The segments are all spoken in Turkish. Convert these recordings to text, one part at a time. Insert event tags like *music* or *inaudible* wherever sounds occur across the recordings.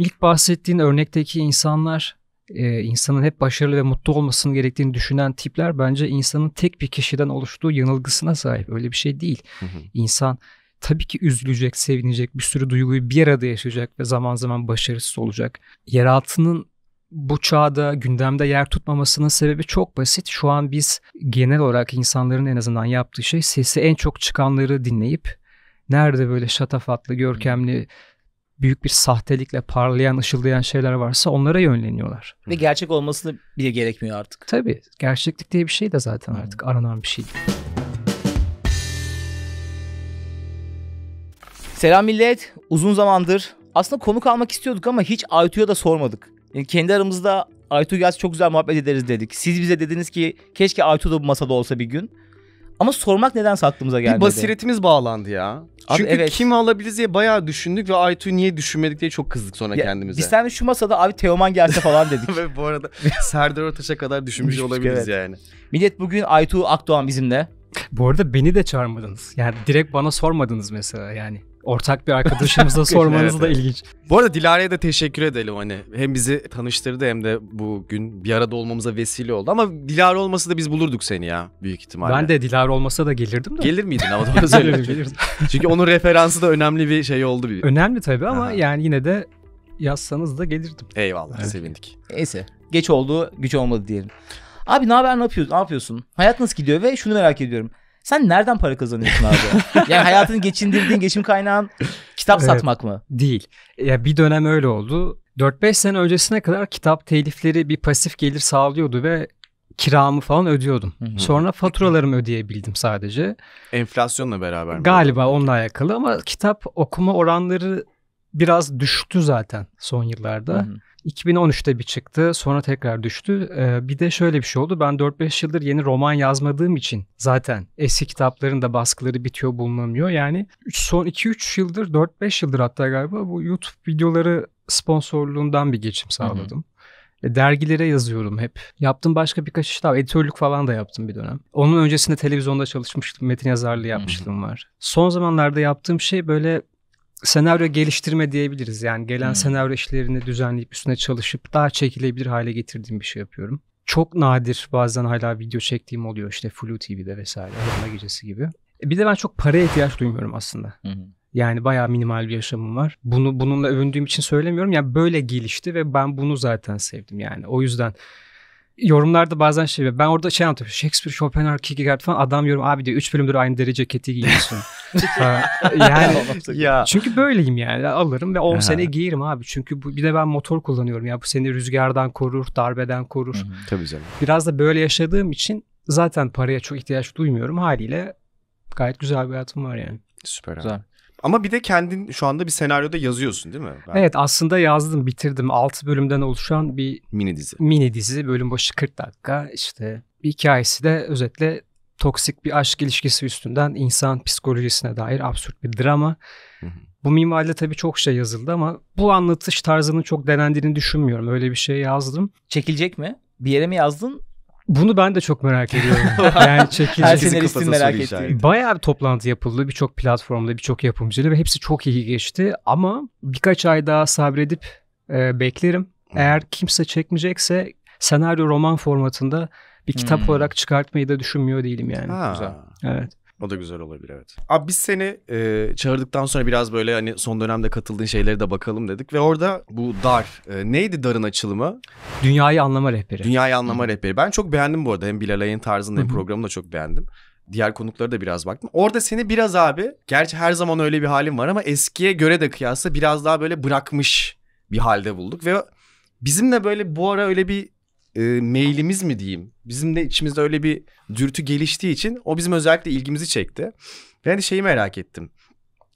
İlk bahsettiğin örnekteki insanlar e, insanın hep başarılı ve mutlu olmasının gerektiğini düşünen tipler bence insanın tek bir kişiden oluştuğu yanılgısına sahip. Öyle bir şey değil. İnsan tabii ki üzülecek, sevinecek, bir sürü duyguyu bir arada yaşayacak ve zaman zaman başarısız olacak. Yeraltının bu çağda gündemde yer tutmamasının sebebi çok basit. Şu an biz genel olarak insanların en azından yaptığı şey sesi en çok çıkanları dinleyip nerede böyle şatafatlı, görkemli, büyük bir sahtelikle parlayan, ışıldayan şeyler varsa onlara yönleniyorlar. Ve gerçek olmasını bile gerekmiyor artık. Tabii. Gerçeklik diye bir şey de zaten hmm. artık aranan bir şey. Selam millet. Uzun zamandır aslında konuk almak istiyorduk ama hiç Aytu'ya da sormadık. Yani kendi aramızda Aytu gelsin çok güzel muhabbet ederiz dedik. Siz bize dediniz ki keşke Aytu da bu masada olsa bir gün. Ama sormak neden aklımıza geldi. Bir basiretimiz bağlandı ya. Abi Çünkü evet. kim alabiliriz diye bayağı düşündük ve Aytu'yu niye düşünmedik diye çok kızdık sonra ya, kendimize. Biz seninle şu masada abi Teoman gelse falan *laughs* dedik. ve bu arada Serdar Ortaç'a kadar düşünmüş olabiliriz evet. yani. Millet bugün Aytu Akdoğan bizimle. Bu arada beni de çağırmadınız. Yani direkt bana sormadınız mesela yani ortak bir arkadaşımıza sormanız evet, da ilginç. Bu arada Dilara'ya da teşekkür edelim hani hem bizi tanıştırdı hem de bugün bir arada olmamıza vesile oldu ama Dilara olmasa da biz bulurduk seni ya büyük ihtimalle. Ben de Dilara olmasa da gelirdim de. Gelir miydin ama *laughs* doğru söylüyorum. Çünkü onun referansı da önemli bir şey oldu. Bir. Önemli tabii ama yani yine de yazsanız da gelirdim. Eyvallah evet. sevindik. Neyse geç oldu güç olmadı diyelim. Abi ne haber ne yapıyorsun? Ne yapıyorsun? Hayat nasıl gidiyor ve şunu merak ediyorum. Sen nereden para kazanıyorsun abi? *laughs* yani hayatını geçindirdiğin geçim kaynağın kitap evet, satmak mı? Değil. Ya bir dönem öyle oldu. 4-5 sene öncesine kadar kitap telifleri bir pasif gelir sağlıyordu ve kiramı falan ödüyordum. Hı-hı. Sonra faturalarımı ödeyebildim sadece. Enflasyonla beraber mi? Galiba onunla alakalı ama kitap okuma oranları biraz düştü zaten son yıllarda. Hı-hı. 2013'te bir çıktı sonra tekrar düştü. Ee, bir de şöyle bir şey oldu. Ben 4-5 yıldır yeni roman yazmadığım için zaten eski kitapların da baskıları bitiyor bulunamıyor. Yani son 2-3 yıldır 4-5 yıldır hatta galiba bu YouTube videoları sponsorluğundan bir geçim sağladım. Hı hı. E, dergilere yazıyorum hep. Yaptım başka birkaç iş daha. Editörlük falan da yaptım bir dönem. Onun öncesinde televizyonda çalışmıştım. Metin yazarlığı yapmıştım var. Son zamanlarda yaptığım şey böyle senaryo geliştirme diyebiliriz. Yani gelen hmm. senaryo işlerini düzenleyip üstüne çalışıp daha çekilebilir hale getirdiğim bir şey yapıyorum. Çok nadir bazen hala video çektiğim oluyor işte Flu TV'de vesaire, Roma gecesi gibi. E, bir de ben çok paraya ihtiyaç duymuyorum aslında. Hmm. Yani bayağı minimal bir yaşamım var. Bunu bununla övündüğüm için söylemiyorum. Yani böyle gelişti ve ben bunu zaten sevdim yani. O yüzden yorumlarda bazen şey ben orada şey anlatıyorum. Shakespeare, Schopenhauer, Kierkegaard falan adam yorum abi diyor 3 bölümdür aynı deri ceketi giyiyorsun. *laughs* yani ya. çünkü böyleyim yani alırım ve 10 Aha. sene giyerim abi. Çünkü bu, bir de ben motor kullanıyorum ya bu seni rüzgardan korur, darbeden korur. Hı hı. Tabii canım. Biraz da böyle yaşadığım için zaten paraya çok ihtiyaç duymuyorum haliyle gayet güzel bir hayatım var yani. Süper abi. Ama bir de kendin şu anda bir senaryoda yazıyorsun değil mi? Ben... Evet aslında yazdım bitirdim. 6 bölümden oluşan bir mini dizi. Mini dizi bölüm başı 40 dakika işte bir hikayesi de özetle toksik bir aşk ilişkisi üstünden insan psikolojisine dair absürt bir drama. Bu minvalde tabii çok şey yazıldı ama bu anlatış tarzının çok denendiğini düşünmüyorum. Öyle bir şey yazdım. Çekilecek mi? Bir yere mi yazdın? Bunu ben de çok merak *laughs* ediyorum. yani çekilecek. Her senaristin merak ettiği. Bayağı bir toplantı yapıldı. Birçok platformda, birçok yapımcıyla ve hepsi çok iyi geçti. Ama birkaç ay daha sabredip e, beklerim. Eğer kimse çekmeyecekse senaryo roman formatında bir kitap hmm. olarak çıkartmayı da düşünmüyor değilim yani. Ha. Güzel. Evet. O da güzel olabilir evet. Abi biz seni e, çağırdıktan sonra biraz böyle hani son dönemde katıldığın şeylere de bakalım dedik. Ve orada bu DAR e, neydi DAR'ın açılımı? Dünyayı Anlama Rehberi. Dünyayı Anlama hı Rehberi. Ben çok beğendim bu arada. Hem Bilal Ay'ın tarzını hem programını da çok beğendim. Diğer konukları da biraz baktım. Orada seni biraz abi gerçi her zaman öyle bir halim var ama eskiye göre de kıyasla biraz daha böyle bırakmış bir halde bulduk. Ve bizimle böyle bu ara öyle bir e, mailimiz mi diyeyim? Bizim de içimizde öyle bir dürtü geliştiği için o bizim özellikle ilgimizi çekti. Ben de şeyi merak ettim.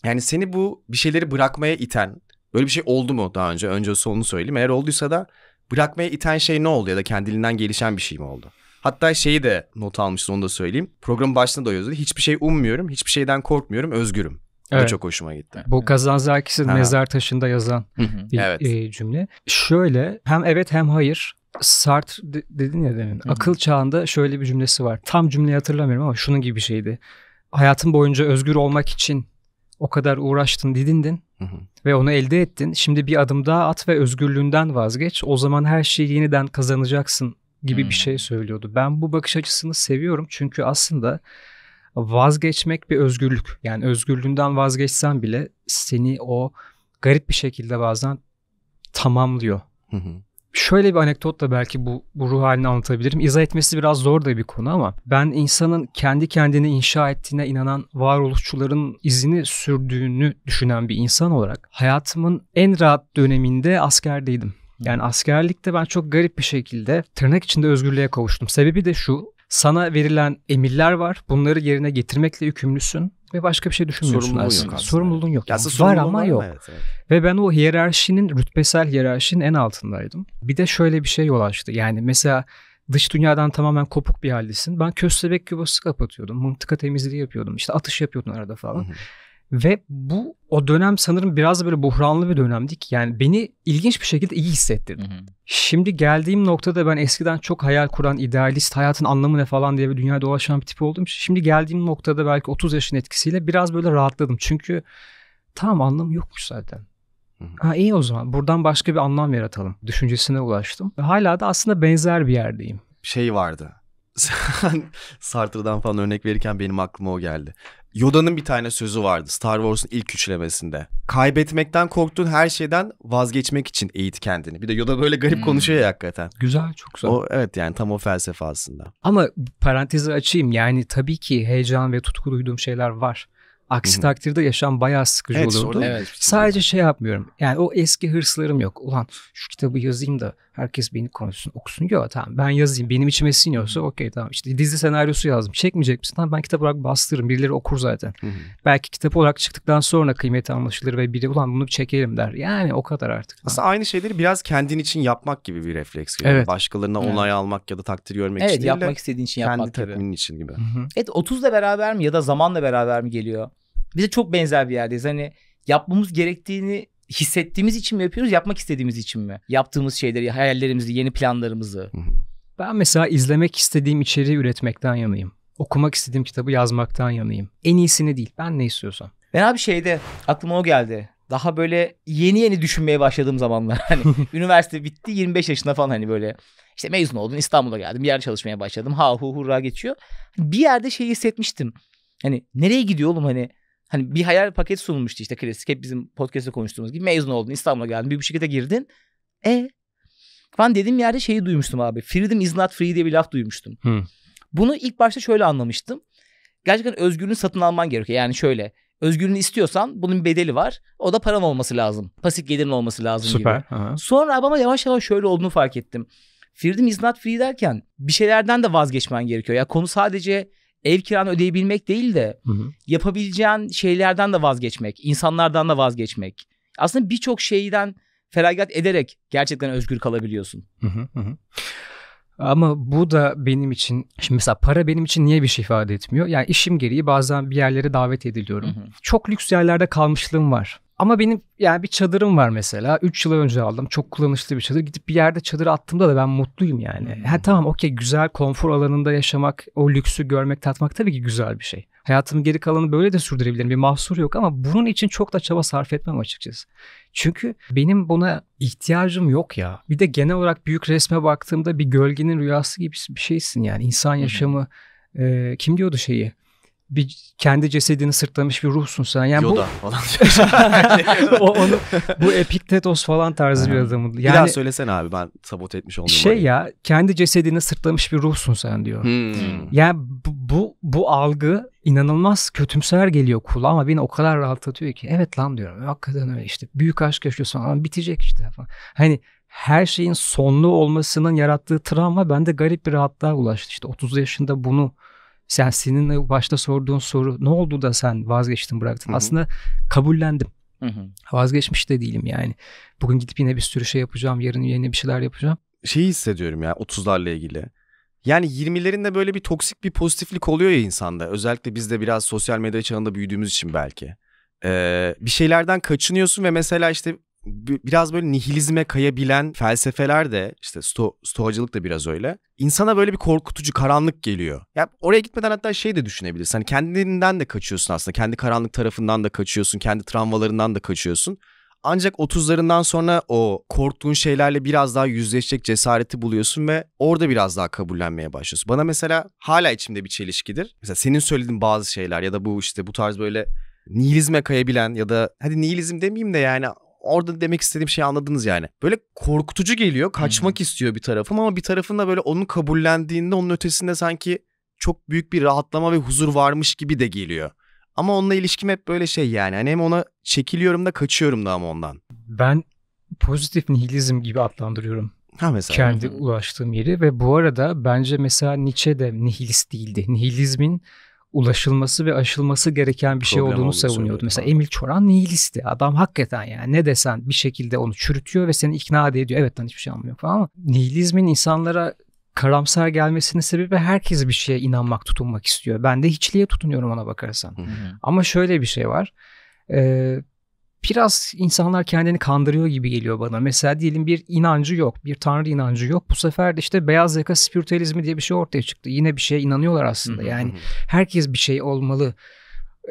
Yani seni bu bir şeyleri bırakmaya iten böyle bir şey oldu mu daha önce? Önce onu söyleyeyim. Eğer olduysa da bırakmaya iten şey ne oldu ya da kendiliğinden gelişen bir şey mi oldu? Hatta şeyi de not almışsın onu da söyleyeyim. program başında da yazıyordu. Hiçbir şey ummuyorum, hiçbir şeyden korkmuyorum, özgürüm. Evet. Bu çok hoşuma gitti. Bu Kazan Zakis'in mezar taşında yazan bir evet. E, cümle. Şöyle hem evet hem hayır Sartre de, dedin ya demin. Hı-hı. Akıl çağında şöyle bir cümlesi var. Tam cümleyi hatırlamıyorum ama şunun gibi bir şeydi. Hayatın boyunca özgür olmak için o kadar uğraştın, didindin Hı-hı. ve onu elde ettin. Şimdi bir adım daha at ve özgürlüğünden vazgeç. O zaman her şeyi yeniden kazanacaksın gibi Hı-hı. bir şey söylüyordu. Ben bu bakış açısını seviyorum çünkü aslında vazgeçmek bir özgürlük. Yani özgürlüğünden vazgeçsen bile seni o garip bir şekilde bazen tamamlıyor. Hı hı. Şöyle bir anekdotla belki bu, bu ruh halini anlatabilirim. İzah etmesi biraz zor da bir konu ama ben insanın kendi kendini inşa ettiğine inanan varoluşçuların izini sürdüğünü düşünen bir insan olarak hayatımın en rahat döneminde askerdeydim. Yani askerlikte ben çok garip bir şekilde tırnak içinde özgürlüğe kavuştum. Sebebi de şu. Sana verilen emirler var. Bunları yerine getirmekle yükümlüsün ve başka bir şey düşünmüyorsun Sorumluluğun aslında. Yok aslında. Sorumluluğun yok. Ya yani. Var ama var yok. Evet, evet. Ve ben o hiyerarşinin, rütbesel hiyerarşinin en altındaydım. Bir de şöyle bir şey yol açtı. Yani mesela dış dünyadan tamamen kopuk bir haldesin. Ben köstebek yuvası kapatıyordum. Mıntıka temizliği yapıyordum. İşte atış yapıyordum arada falan. Hı hı. Ve bu o dönem sanırım biraz da böyle buhranlı bir dönemdik. Yani beni ilginç bir şekilde iyi hissettirdi. Hı hı. Şimdi geldiğim noktada ben eskiden çok hayal kuran, idealist, hayatın anlamı ne falan diye bir dünyaya dolaşan bir tip oldum. Şimdi geldiğim noktada belki 30 yaşın etkisiyle biraz böyle rahatladım. Çünkü tam anlamı yokmuş zaten. Hı Ha iyi o zaman buradan başka bir anlam yaratalım düşüncesine ulaştım. Ve hala da aslında benzer bir yerdeyim. Şey vardı sen Sartre'dan falan örnek verirken benim aklıma o geldi. Yoda'nın bir tane sözü vardı Star Wars'un ilk üçlemesinde. Kaybetmekten korktuğun her şeyden vazgeçmek için eğit kendini. Bir de Yoda böyle garip hmm. konuşuyor ya hakikaten. Güzel, çok güzel. O, evet yani tam o felsefe aslında. Ama parantezi açayım yani tabii ki heyecan ve tutku duyduğum şeyler var. Aksi takdirde yaşam bayağı sıkıcı evet, olurdu. Sorun, evet, Sadece şey yapmıyorum. Yani o eski hırslarım yok. Ulan şu kitabı yazayım da herkes beni konuşsun, okusun. Yok tamam ben yazayım. Benim içime siniyorsa okey tamam. İşte dizi senaryosu yazdım. Çekmeyecek misin? Tamam ben kitap olarak bastırırım. Birileri okur zaten. Belki kitap olarak çıktıktan sonra kıymeti anlaşılır ve biri ulan bunu çekelim der. Yani o kadar artık. Aslında tamam. aynı şeyleri biraz kendin için yapmak gibi bir refleks. gibi. evet. Başkalarına evet. onay almak ya da takdir görmek evet, için değil yapmak istediğin için yapmak kendi gibi. tatminin için gibi. Hı-hı. Evet 30'la beraber mi ya da zamanla beraber mi geliyor? Biz de çok benzer bir yerdeyiz. Hani yapmamız gerektiğini hissettiğimiz için mi yapıyoruz, yapmak istediğimiz için mi? Yaptığımız şeyleri, hayallerimizi, yeni planlarımızı. Ben mesela izlemek istediğim içeriği üretmekten yanayım. Okumak istediğim kitabı yazmaktan yanayım. En iyisini değil, ben ne istiyorsam. Ben abi şeyde aklıma o geldi. Daha böyle yeni yeni düşünmeye başladığım zamanlar. *laughs* Hani *laughs* üniversite bitti 25 yaşında falan hani böyle. işte mezun oldum İstanbul'a geldim bir yerde çalışmaya başladım. Ha hu hurra geçiyor. Hani bir yerde şey hissetmiştim. Hani nereye gidiyor oğlum hani hani bir hayal paket sunulmuştu işte klasik hep bizim podcast'te konuştuğumuz gibi mezun oldun İstanbul'a geldin bir bir şirkete girdin. E ben dediğim yerde şeyi duymuştum abi. Freedom is not free diye bir laf duymuştum. Hmm. Bunu ilk başta şöyle anlamıştım. Gerçekten özgürlüğünü satın alman gerekiyor. Yani şöyle özgürlüğünü istiyorsan bunun bir bedeli var. O da paran olması lazım. Pasif gelirin olması lazım Süper. gibi. Aha. Sonra ama yavaş yavaş şöyle olduğunu fark ettim. Freedom is not free derken bir şeylerden de vazgeçmen gerekiyor. Ya konu sadece ev kiranı ödeyebilmek değil de hı hı. yapabileceğin şeylerden de vazgeçmek, insanlardan da vazgeçmek. Aslında birçok şeyden feragat ederek gerçekten özgür kalabiliyorsun. Hı hı hı. Ama bu da benim için şimdi mesela para benim için niye bir şey ifade etmiyor? Yani işim gereği bazen bir yerlere davet ediliyorum. Hı hı. Çok lüks yerlerde kalmışlığım var. Ama benim yani bir çadırım var mesela. 3 yıl önce aldım. Çok kullanışlı bir çadır. Gidip bir yerde çadır attığımda da ben mutluyum yani. Hmm. Ha tamam okey güzel konfor alanında yaşamak, o lüksü görmek, tatmak tabii ki güzel bir şey. Hayatımın geri kalanını böyle de sürdürebilirim. Bir mahsur yok ama bunun için çok da çaba sarf etmem açıkçası. Çünkü benim buna ihtiyacım yok ya. Bir de genel olarak büyük resme baktığımda bir gölgenin rüyası gibi bir şeysin yani. İnsan yaşamı hmm. e, kim diyordu şeyi? bir kendi cesedini sırtlamış bir ruhsun sen. Yani Yoda bu... falan. *laughs* o, onu, bu Epiktetos falan tarzı bir adamın. Yani, bir daha söylesene abi ben sabot etmiş oldum. Şey ya kendi cesedini sırtlamış bir ruhsun sen diyor. Hmm. Yani bu, bu, bu algı inanılmaz kötümser geliyor kula ama beni o kadar rahatlatıyor ki. Evet lan diyorum hakikaten öyle işte büyük aşk yaşıyorsun ama bitecek işte falan. Hani her şeyin sonlu olmasının yarattığı travma bende garip bir rahatlığa ulaştı. İşte 30 yaşında bunu sen senin başta sorduğun soru ne oldu da sen vazgeçtin bıraktın. Hı-hı. Aslında kabullendim. Hı-hı. Vazgeçmiş de değilim yani. Bugün gidip yine bir sürü şey yapacağım. Yarın yine bir şeyler yapacağım. Şeyi hissediyorum ya 30'larla ilgili. Yani 20'lerinde böyle bir toksik bir pozitiflik oluyor ya insanda. Özellikle biz de biraz sosyal medya çağında büyüdüğümüz için belki. Ee, bir şeylerden kaçınıyorsun ve mesela işte biraz böyle nihilizme kayabilen felsefeler de işte sto stoacılık da biraz öyle. İnsana böyle bir korkutucu karanlık geliyor. Ya oraya gitmeden hatta şey de düşünebilirsin. Hani kendinden de kaçıyorsun aslında. Kendi karanlık tarafından da kaçıyorsun. Kendi travmalarından da kaçıyorsun. Ancak 30'larından sonra o korktuğun şeylerle biraz daha yüzleşecek cesareti buluyorsun ve orada biraz daha kabullenmeye başlıyorsun. Bana mesela hala içimde bir çelişkidir. Mesela senin söylediğin bazı şeyler ya da bu işte bu tarz böyle nihilizme kayabilen ya da hadi nihilizm demeyeyim de yani orada demek istediğim şeyi anladınız yani. Böyle korkutucu geliyor. Kaçmak hmm. istiyor bir tarafım ama bir tarafında böyle onun kabullendiğinde onun ötesinde sanki çok büyük bir rahatlama ve huzur varmış gibi de geliyor. Ama onunla ilişkim hep böyle şey yani. Hani hem ona çekiliyorum da kaçıyorum da ama ondan. Ben pozitif nihilizm gibi adlandırıyorum. Ha mesela. Kendi ulaştığım yeri ve bu arada bence mesela Nietzsche de nihilist değildi. Nihilizmin ulaşılması ve aşılması gereken bir şey olduğunu savunuyordu. Mesela Emil Çoran nihilisti. Adam hakikaten yani ne desen bir şekilde onu çürütüyor ve seni ikna ediyor. Evet lan hiçbir şey anlamıyor falan ama nihilizmin insanlara karamsar gelmesinin sebebi herkes bir şeye inanmak, tutunmak istiyor. Ben de hiçliğe tutunuyorum ona bakarsan. Hı hı. Ama şöyle bir şey var. Ee, biraz insanlar kendini kandırıyor gibi geliyor bana. Mesela diyelim bir inancı yok, bir tanrı inancı yok. Bu sefer de işte beyaz yaka spiritüalizmi diye bir şey ortaya çıktı. Yine bir şeye inanıyorlar aslında. Yani herkes bir şey olmalı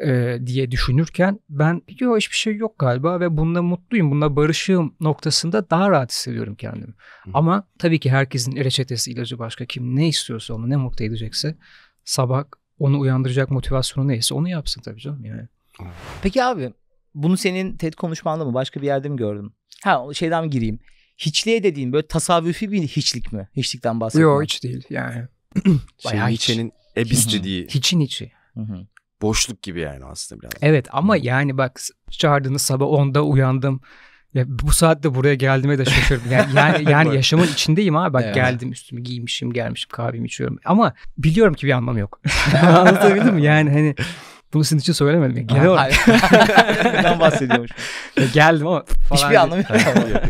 e, diye düşünürken ben yok hiçbir şey yok galiba ve bununla mutluyum, bununla barışığım noktasında daha rahat hissediyorum kendimi. Ama tabii ki herkesin reçetesi, ilacı başka. Kim ne istiyorsa onu, ne mutlu edecekse sabah onu uyandıracak motivasyonu neyse onu yapsın tabii canım yani. Peki abi bunu senin TED konuşmanda mı başka bir yerde mi gördüm? Ha şeyden mi gireyim. Hiçliğe dediğin böyle tasavvufi bir hiçlik mi? Hiçlikten bahsediyorum. Yok hiç değil yani. *clears throat* Şey, Bayağı şey, hiç. Nietzsche'nin Hiçin içi. hı Boşluk gibi yani aslında biraz. Evet ama Hı-hı. yani bak çağırdığınız sabah 10'da uyandım. Ya bu saatte buraya geldiğime de şaşırdım. Yani, *laughs* yani, yani yaşamın içindeyim abi. Bak evet. geldim üstümü giymişim gelmişim kahvemi içiyorum. Ama biliyorum ki bir anlamı yok. *laughs* Anlatabildim mi? Yani hani *laughs* Bunu sizin için söylemedim. Yani genel olarak. *laughs* Neden bahsediyormuş? Geldim ama falan. Hiçbir anlamı yok.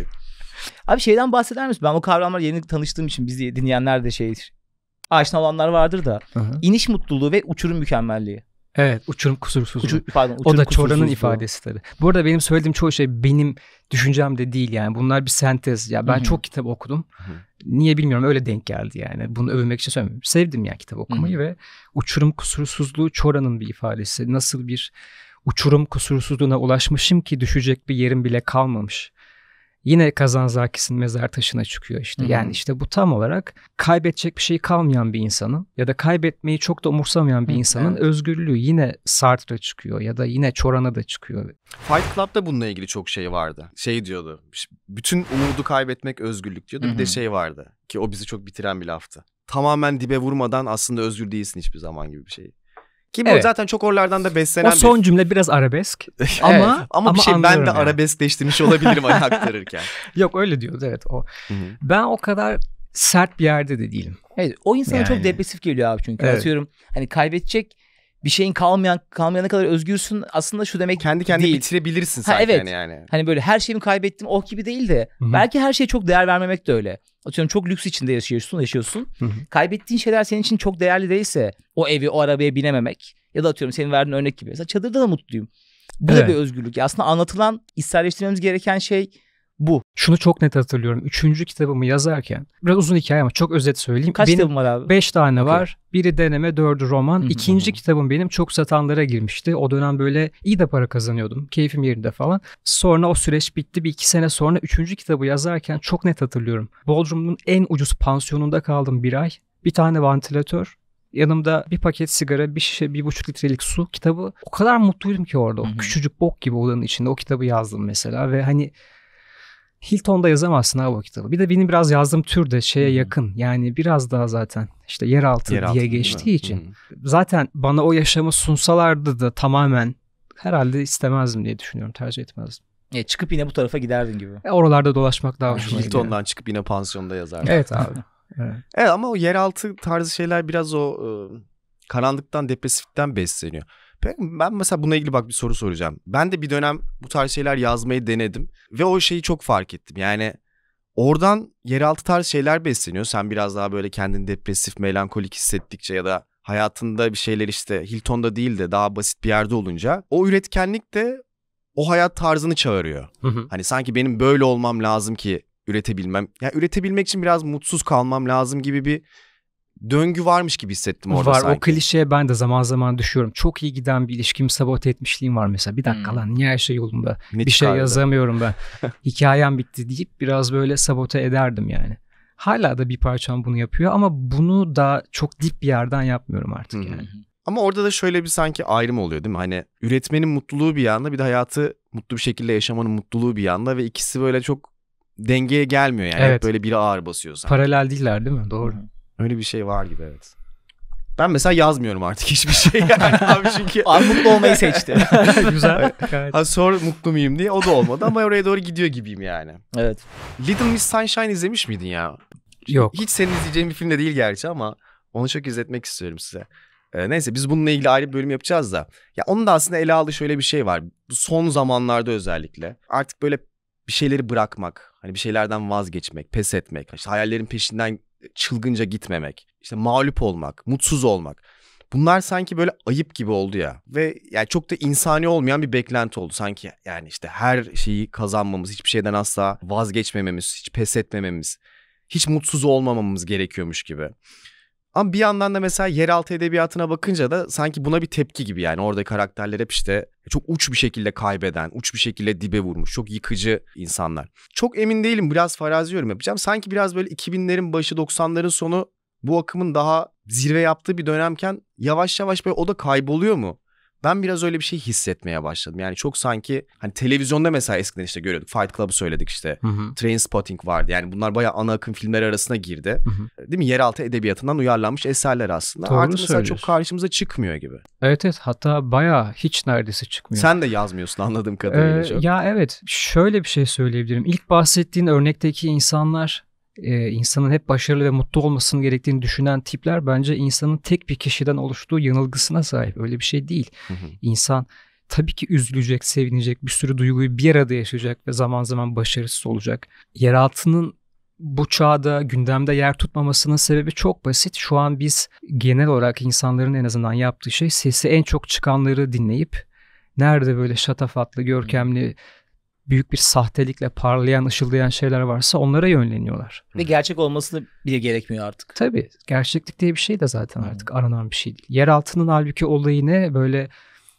Abi şeyden bahseder misin? Ben o kavramlar yeni tanıştığım için bizi dinleyenler de şey aşina olanlar vardır da. Hı-hı. İniş mutluluğu ve uçurum mükemmelliği. Evet uçurum kusursuzluğu Uçur, pardon, uçurum o da Çora'nın ifadesi tabii. Bu arada benim söylediğim çoğu şey benim düşüncem de değil yani. Bunlar bir sentez. Ya ben Hı-hı. çok kitap okudum. Hı-hı. Niye bilmiyorum öyle denk geldi yani. Bunu övmek için söylemiyorum. Sevdim ya kitap okumayı Hı-hı. ve uçurum kusursuzluğu Çora'nın bir ifadesi. Nasıl bir uçurum kusursuzluğuna ulaşmışım ki düşecek bir yerim bile kalmamış yine Kazanzakis'in mezar taşına çıkıyor işte. Hı-hı. Yani işte bu tam olarak kaybedecek bir şey kalmayan bir insanın ya da kaybetmeyi çok da umursamayan bir Hı, insanın evet. özgürlüğü yine Sartre çıkıyor ya da yine Çoran'a da çıkıyor. Fight Club'da bununla ilgili çok şey vardı. Şey diyordu. Bütün umudu kaybetmek özgürlük diyordu. Hı-hı. Bir de şey vardı ki o bizi çok bitiren bir laftı. Tamamen dibe vurmadan aslında özgür değilsin hiçbir zaman gibi bir şey. Ki bu evet. zaten çok orlardan da beslenen O son bir... cümle biraz arabesk ama, *laughs* evet. ama ama bir şey ben de yani. arabeskleştirmiş olabilirim hani aktarırken. *laughs* Yok öyle diyor. evet o. Hı-hı. Ben o kadar sert bir yerde de değilim. Evet o insana yani. çok depresif geliyor abi çünkü evet. atıyorum hani kaybedecek bir şeyin kalmayan kalmayana kadar özgürsün aslında şu demek kendi kendini değil. bitirebilirsin ha, zaten evet. yani. Hani böyle her şeyimi kaybettim oh gibi değil de Hı-hı. belki her şeye çok değer vermemek de öyle. Atıyorum çok lüks içinde yaşıyorsun, yaşıyorsun. Hı-hı. Kaybettiğin şeyler senin için çok değerli değilse o evi, o arabaya binememek ya da atıyorum senin verdiğin örnek gibi. Mesela çadırda da mutluyum. Bu evet. da bir özgürlük. Aslında anlatılan, içselleştirmemiz gereken şey bu. Şunu çok net hatırlıyorum. Üçüncü kitabımı yazarken biraz uzun hikaye ama çok özet söyleyeyim. Kaç kitabım var abi? Beş tane okay. var. Biri deneme, dördü roman. Hı-hı. İkinci kitabım benim çok satanlara girmişti. O dönem böyle iyi de para kazanıyordum. Keyfim yerinde falan. Sonra o süreç bitti. Bir iki sene sonra üçüncü kitabı yazarken çok net hatırlıyorum. Bodrum'un en ucuz pansiyonunda kaldım bir ay. Bir tane vantilatör, Yanımda bir paket sigara, bir şişe, bir buçuk litrelik su kitabı. O kadar mutluydum ki orada. O küçücük bok gibi odanın içinde o kitabı yazdım mesela. Ve hani Hilton'da yazamazsın abi o kitabı. Bir de benim biraz yazdığım tür de şeye yakın. Yani biraz daha zaten işte yeraltı, yeraltı diye geçtiği için. Hı. Zaten bana o yaşamı sunsalardı da tamamen herhalde istemezdim diye düşünüyorum. Tercih etmezdim. E, çıkıp yine bu tarafa giderdin gibi. E, oralarda dolaşmak daha hoşuma Hilton'dan yani. çıkıp yine pansiyonda yazardın. evet abi. *laughs* evet. evet ama o yeraltı tarzı şeyler biraz o e, karanlıktan, depresiften besleniyor. Ben mesela buna ilgili bak bir soru soracağım. Ben de bir dönem bu tarz şeyler yazmayı denedim ve o şeyi çok fark ettim. Yani oradan yeraltı tarz şeyler besleniyor. Sen biraz daha böyle kendini depresif, melankolik hissettikçe ya da hayatında bir şeyler işte Hilton'da değil de daha basit bir yerde olunca o üretkenlik de o hayat tarzını çağırıyor. Hı hı. Hani sanki benim böyle olmam lazım ki üretebilmem. Yani üretebilmek için biraz mutsuz kalmam lazım gibi bir döngü varmış gibi hissettim orada var, sanki. Var o klişeye ben de zaman zaman düşüyorum. Çok iyi giden bir ilişkimi sabote etmişliğim var mesela. Bir dakika hmm. lan niye her şey yolunda? Ne bir şey çıkardı? şey yazamıyorum ben. *laughs* Hikayem bitti deyip biraz böyle sabote ederdim yani. Hala da bir parçam bunu yapıyor ama bunu da çok dip bir yerden yapmıyorum artık hmm. yani. Ama orada da şöyle bir sanki ayrım oluyor değil mi? Hani üretmenin mutluluğu bir yanda bir de hayatı mutlu bir şekilde yaşamanın mutluluğu bir yanda ve ikisi böyle çok dengeye gelmiyor yani. Evet. Hep böyle biri ağır basıyor sanki. Paralel değiller değil mi? Doğru. Hmm. Öyle bir şey var gibi evet. Ben mesela yazmıyorum artık hiçbir şey yani *laughs* abi çünkü. abi mutlu olmayı seçti. *laughs* Güzel. Gayet. Ha, sor mutlu muyum diye o da olmadı ama oraya doğru gidiyor gibiyim yani. Evet. Little Miss Sunshine izlemiş miydin ya? Yok. Hiç senin izleyeceğin bir film de değil gerçi ama onu çok izletmek istiyorum size. Ee, neyse biz bununla ilgili ayrı bir bölüm yapacağız da. Ya onun da aslında ele aldığı şöyle bir şey var. Son zamanlarda özellikle artık böyle bir şeyleri bırakmak, hani bir şeylerden vazgeçmek, pes etmek, işte hayallerin peşinden çılgınca gitmemek, işte mağlup olmak, mutsuz olmak. Bunlar sanki böyle ayıp gibi oldu ya. Ve yani çok da insani olmayan bir beklenti oldu. Sanki yani işte her şeyi kazanmamız, hiçbir şeyden asla vazgeçmememiz, hiç pes etmememiz, hiç mutsuz olmamamız gerekiyormuş gibi. Ama bir yandan da mesela yeraltı edebiyatına bakınca da sanki buna bir tepki gibi yani orada karakterler hep işte çok uç bir şekilde kaybeden, uç bir şekilde dibe vurmuş, çok yıkıcı insanlar. Çok emin değilim biraz farazi yorum yapacağım. Sanki biraz böyle 2000'lerin başı 90'ların sonu bu akımın daha zirve yaptığı bir dönemken yavaş yavaş böyle o da kayboluyor mu? Ben biraz öyle bir şey hissetmeye başladım. Yani çok sanki hani televizyonda mesela eskiden işte görüyorduk. Fight Club'ı söyledik işte. Hı hı. Train Spotting vardı. Yani bunlar bayağı ana akım filmler arasına girdi. Hı hı. Değil mi? Yeraltı edebiyatından uyarlanmış eserler aslında. Doğru Artık mesela çok karşımıza çıkmıyor gibi. Evet evet. Hatta bayağı hiç neredeyse çıkmıyor. Sen de yazmıyorsun anladığım ee, kadarıyla. Ee, çok. Ya evet. Şöyle bir şey söyleyebilirim. İlk bahsettiğin örnekteki insanlar e, insanın hep başarılı ve mutlu olmasının gerektiğini düşünen tipler bence insanın tek bir kişiden oluştuğu yanılgısına sahip. Öyle bir şey değil. İnsan tabii ki üzülecek, sevinecek, bir sürü duyguyu bir arada yaşayacak ve zaman zaman başarısız olacak. Yeraltının bu çağda gündemde yer tutmamasının sebebi çok basit. Şu an biz genel olarak insanların en azından yaptığı şey sesi en çok çıkanları dinleyip nerede böyle şatafatlı, görkemli, büyük bir sahtelikle parlayan, ışıldayan şeyler varsa onlara yönleniyorlar. Ve hmm. gerçek olmasını bile gerekmiyor artık. Tabii. Gerçeklik diye bir şey de zaten hmm. artık hmm. aranan bir şey değil. Yeraltının halbuki olayı ne? Böyle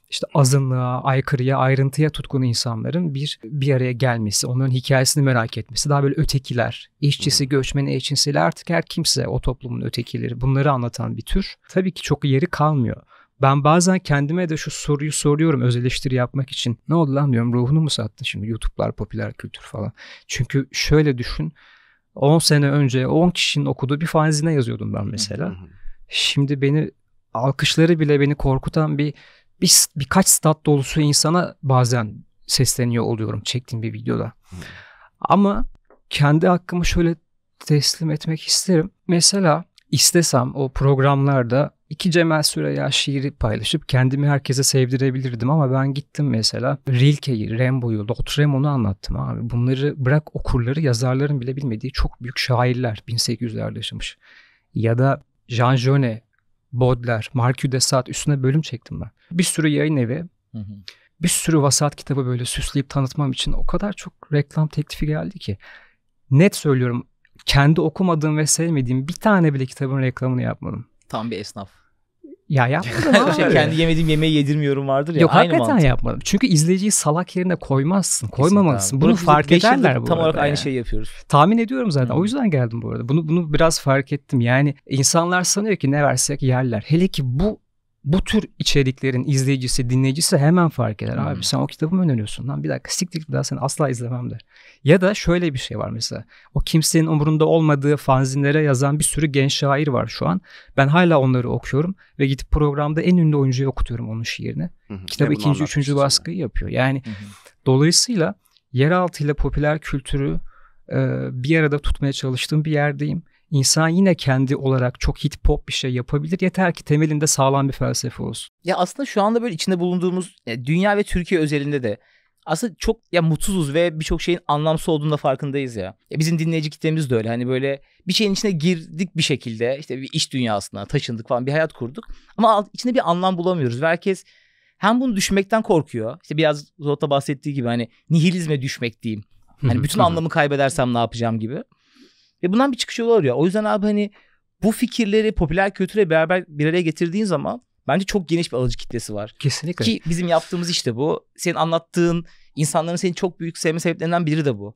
işte azınlığa, aykırıya, ayrıntıya tutkun insanların bir bir araya gelmesi, onların hikayesini merak etmesi, daha böyle ötekiler, işçisi, hmm. göçmeni, eşcinseli artık her kimse o toplumun ötekileri bunları anlatan bir tür. Tabii ki çok yeri kalmıyor. Ben bazen kendime de şu soruyu soruyorum öz eleştiri yapmak için. Ne oldu lan diyorum ruhunu mu sattın şimdi YouTube'lar, popüler kültür falan. Çünkü şöyle düşün. 10 sene önce 10 kişinin okuduğu bir fanzine yazıyordum ben mesela. Şimdi beni alkışları bile beni korkutan bir, bir birkaç stat dolusu insana bazen sesleniyor oluyorum çektiğim bir videoda. Ama kendi hakkımı şöyle teslim etmek isterim. Mesela istesem o programlarda İki Cemal Süreya şiiri paylaşıp kendimi herkese sevdirebilirdim ama ben gittim mesela Rilke'yi, Rembo'yu, Lot Remon'u anlattım abi. Bunları bırak okurları, yazarların bile bilmediği çok büyük şairler 1800'lerde yaşamış. Ya da Jean Genet, Baudelaire, Marcus de Sade üstüne bölüm çektim ben. Bir sürü yayın evi, hı hı. bir sürü vasat kitabı böyle süsleyip tanıtmam için o kadar çok reklam teklifi geldi ki. Net söylüyorum kendi okumadığım ve sevmediğim bir tane bile kitabın reklamını yapmadım. Tam bir esnaf. Ya yapmadım *laughs* şey, Kendi yemediğim yemeği yedirmiyorum vardır ya. Yok aynı hakikaten mantık. yapmadım. Çünkü izleyiciyi salak yerine koymazsın. Koymamalısın. Bunu, bunu fark ederler bu Tam olarak aynı şeyi yapıyoruz. Tahmin ediyorum zaten. Hı. O hmm. yüzden geldim bu arada. Bunu bunu biraz fark ettim. Yani insanlar sanıyor ki ne versek yerler. Hele ki bu bu tür içeriklerin izleyicisi, dinleyicisi hemen fark eder. Hmm. Abi sen o kitabı mı öneriyorsun lan? Bir dakika siktir daha seni asla izlemem der. Ya da şöyle bir şey var mesela. O kimsenin umurunda olmadığı fanzinlere yazan bir sürü genç şair var şu an. Ben hala onları okuyorum ve gidip programda en ünlü oyuncuyu okutuyorum onun şiirini. Hmm. Kitabı ne ikinci, üçüncü işte. baskıyı yapıyor. Yani hmm. dolayısıyla yeraltı ile popüler kültürü e, bir arada tutmaya çalıştığım bir yerdeyim. İnsan yine kendi olarak çok hit pop bir şey yapabilir. Yeter ki temelinde sağlam bir felsefe olsun. Ya aslında şu anda böyle içinde bulunduğumuz dünya ve Türkiye özelinde de aslında çok ya mutsuzuz ve birçok şeyin anlamsız olduğunda farkındayız ya. ya. Bizim dinleyici kitlemiz de öyle. Hani böyle bir şeyin içine girdik bir şekilde işte bir iş dünyasına taşındık falan bir hayat kurduk. Ama içinde bir anlam bulamıyoruz. Ve herkes hem bunu düşmekten korkuyor. İşte biraz Zota bahsettiği gibi hani nihilizme düşmek diyeyim. Hani *laughs* bütün anlamı kaybedersem ne yapacağım gibi. Ve bundan bir çıkış yolu arıyor. O yüzden abi hani bu fikirleri popüler kültüre beraber bir araya getirdiğin zaman bence çok geniş bir alıcı kitlesi var. Kesinlikle. Ki bizim yaptığımız işte bu. Senin anlattığın insanların seni çok büyük sevme sebeplerinden biri de bu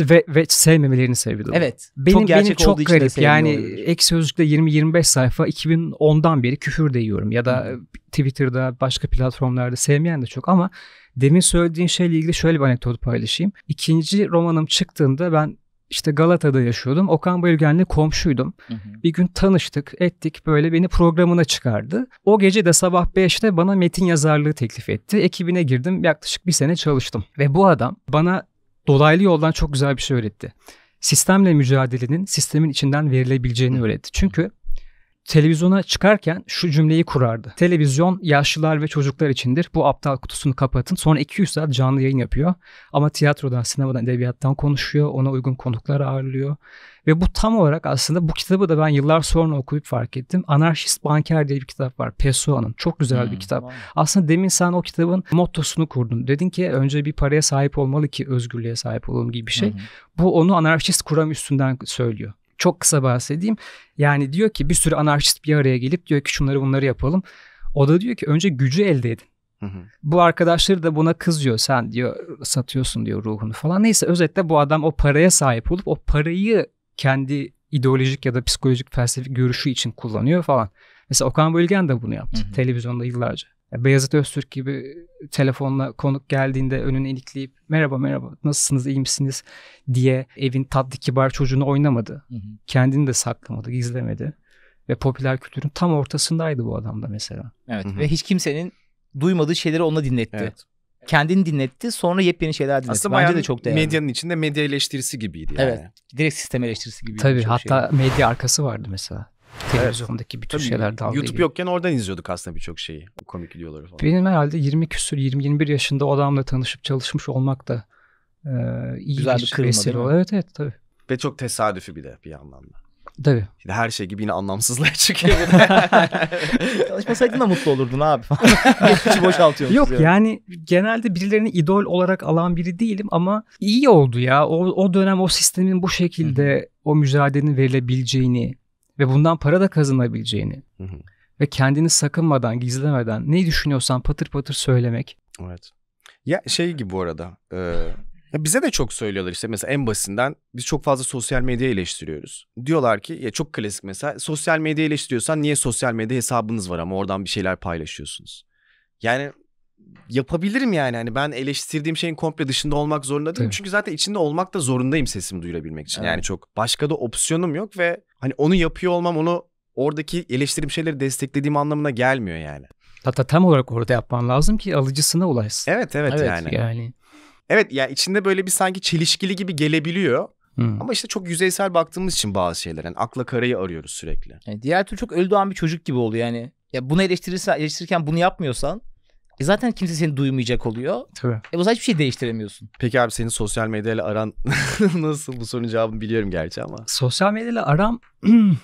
ve ve sevmemelerini sebebi Evet. Benim çok benim çok garip. Yani ek sözlükte 20 25 sayfa 2010'dan beri küfür de yiyorum ya da hmm. Twitter'da başka platformlarda sevmeyen de çok ama demin söylediğin şeyle ilgili şöyle bir anekdot paylaşayım. İkinci romanım çıktığında ben işte Galata'da yaşıyordum. Okan Bayülgen'le komşuydum. Hı hı. Bir gün tanıştık, ettik. Böyle beni programına çıkardı. O gece de sabah 5'te bana metin yazarlığı teklif etti. Ekibine girdim. Yaklaşık bir sene çalıştım. Ve bu adam bana dolaylı yoldan çok güzel bir şey öğretti. Sistemle mücadelenin sistemin içinden verilebileceğini öğretti. Çünkü televizyona çıkarken şu cümleyi kurardı. Televizyon yaşlılar ve çocuklar içindir. Bu aptal kutusunu kapatın. Sonra 200 saat canlı yayın yapıyor. Ama tiyatrodan, sinemadan, edebiyattan konuşuyor. Ona uygun konuklar ağırlıyor. Ve bu tam olarak aslında bu kitabı da ben yıllar sonra okuyup fark ettim. Anarşist Banker diye bir kitap var. Pessoa'nın. Çok güzel hmm, bir kitap. Var. Aslında demin sen o kitabın mottosunu kurdun. Dedin ki önce bir paraya sahip olmalı ki özgürlüğe sahip olalım gibi bir şey. Hmm. Bu onu anarşist kuram üstünden söylüyor çok kısa bahsedeyim. Yani diyor ki bir sürü anarşist bir araya gelip diyor ki şunları bunları yapalım. O da diyor ki önce gücü elde edin. Hı hı. Bu arkadaşları da buna kızıyor. Sen diyor satıyorsun diyor ruhunu falan. Neyse özetle bu adam o paraya sahip olup o parayı kendi ideolojik ya da psikolojik felsefi görüşü için kullanıyor falan. Mesela Okan Bölgen de bunu yaptı hı hı. televizyonda yıllarca. Beyazıt Öztürk gibi telefonla konuk geldiğinde önünü ilikleyip merhaba merhaba nasılsınız iyi misiniz diye evin tatlı kibar çocuğunu oynamadı. Hı hı. Kendini de saklamadı, gizlemedi. Ve popüler kültürün tam ortasındaydı bu adamda mesela. Evet hı hı. ve hiç kimsenin duymadığı şeyleri ona dinletti. Evet. Kendini dinletti sonra yepyeni şeyler dinletti. Aslında Bence de çok değerli. medyanın içinde medya eleştirisi gibiydi yani. Evet direkt sistem eleştirisi gibiydi. Tabii şey. hatta şey. medya arkası vardı mesela Televizyondaki evet. bütün Tabii, şeyler dalga YouTube gibi. yokken oradan izliyorduk aslında birçok şeyi. O komik videoları falan. Benim herhalde 20 küsür 20-21 yaşında o adamla tanışıp çalışmış olmak da e, iyi Güzel bir, bir kırılma, vesile oldu. Evet evet tabii. Ve çok tesadüfi bir de bir yandan da. Tabii. Şimdi her şey gibi yine anlamsızlığa *laughs* çıkıyor. *laughs* Çalışmasaydın da mutlu olurdun abi. Geçmişi *laughs* boşaltıyorsun. Yok yani. yani genelde birilerini idol olarak alan biri değilim ama iyi oldu ya. O, o dönem o sistemin bu şekilde o mücadelenin verilebileceğini ve bundan para da kazanabileceğini hı hı. ve kendini sakınmadan, gizlemeden neyi düşünüyorsan patır patır söylemek. Evet. Ya şey gibi bu arada. E, bize de çok söylüyorlar işte mesela en basından biz çok fazla sosyal medya eleştiriyoruz. Diyorlar ki ya çok klasik mesela sosyal medya eleştiriyorsan niye sosyal medya hesabınız var ama oradan bir şeyler paylaşıyorsunuz. Yani yapabilirim yani. Hani ben eleştirdiğim şeyin komple dışında olmak zorunda değilim. Tabii. Çünkü zaten içinde olmak da zorundayım sesimi duyurabilmek için. Evet. Yani çok başka da opsiyonum yok ve hani onu yapıyor olmam onu oradaki eleştirdiğim şeyleri desteklediğim anlamına gelmiyor yani. Hatta tam olarak orada yapman lazım ki alıcısına ulaşsın. Evet evet, evet yani. yani. Evet yani içinde böyle bir sanki çelişkili gibi gelebiliyor. Hmm. Ama işte çok yüzeysel baktığımız için bazı şeyler. Yani akla karayı arıyoruz sürekli. Yani diğer türlü çok öldü bir çocuk gibi oluyor yani. Ya bunu eleştirirse eleştirirken bunu yapmıyorsan e zaten kimse seni duymayacak oluyor. Tabii. E o zaman hiçbir şey değiştiremiyorsun. Peki abi senin sosyal medyayla aran *laughs* nasıl? Bu sorunun cevabını biliyorum gerçi ama. Sosyal medyayla aram *clears throat*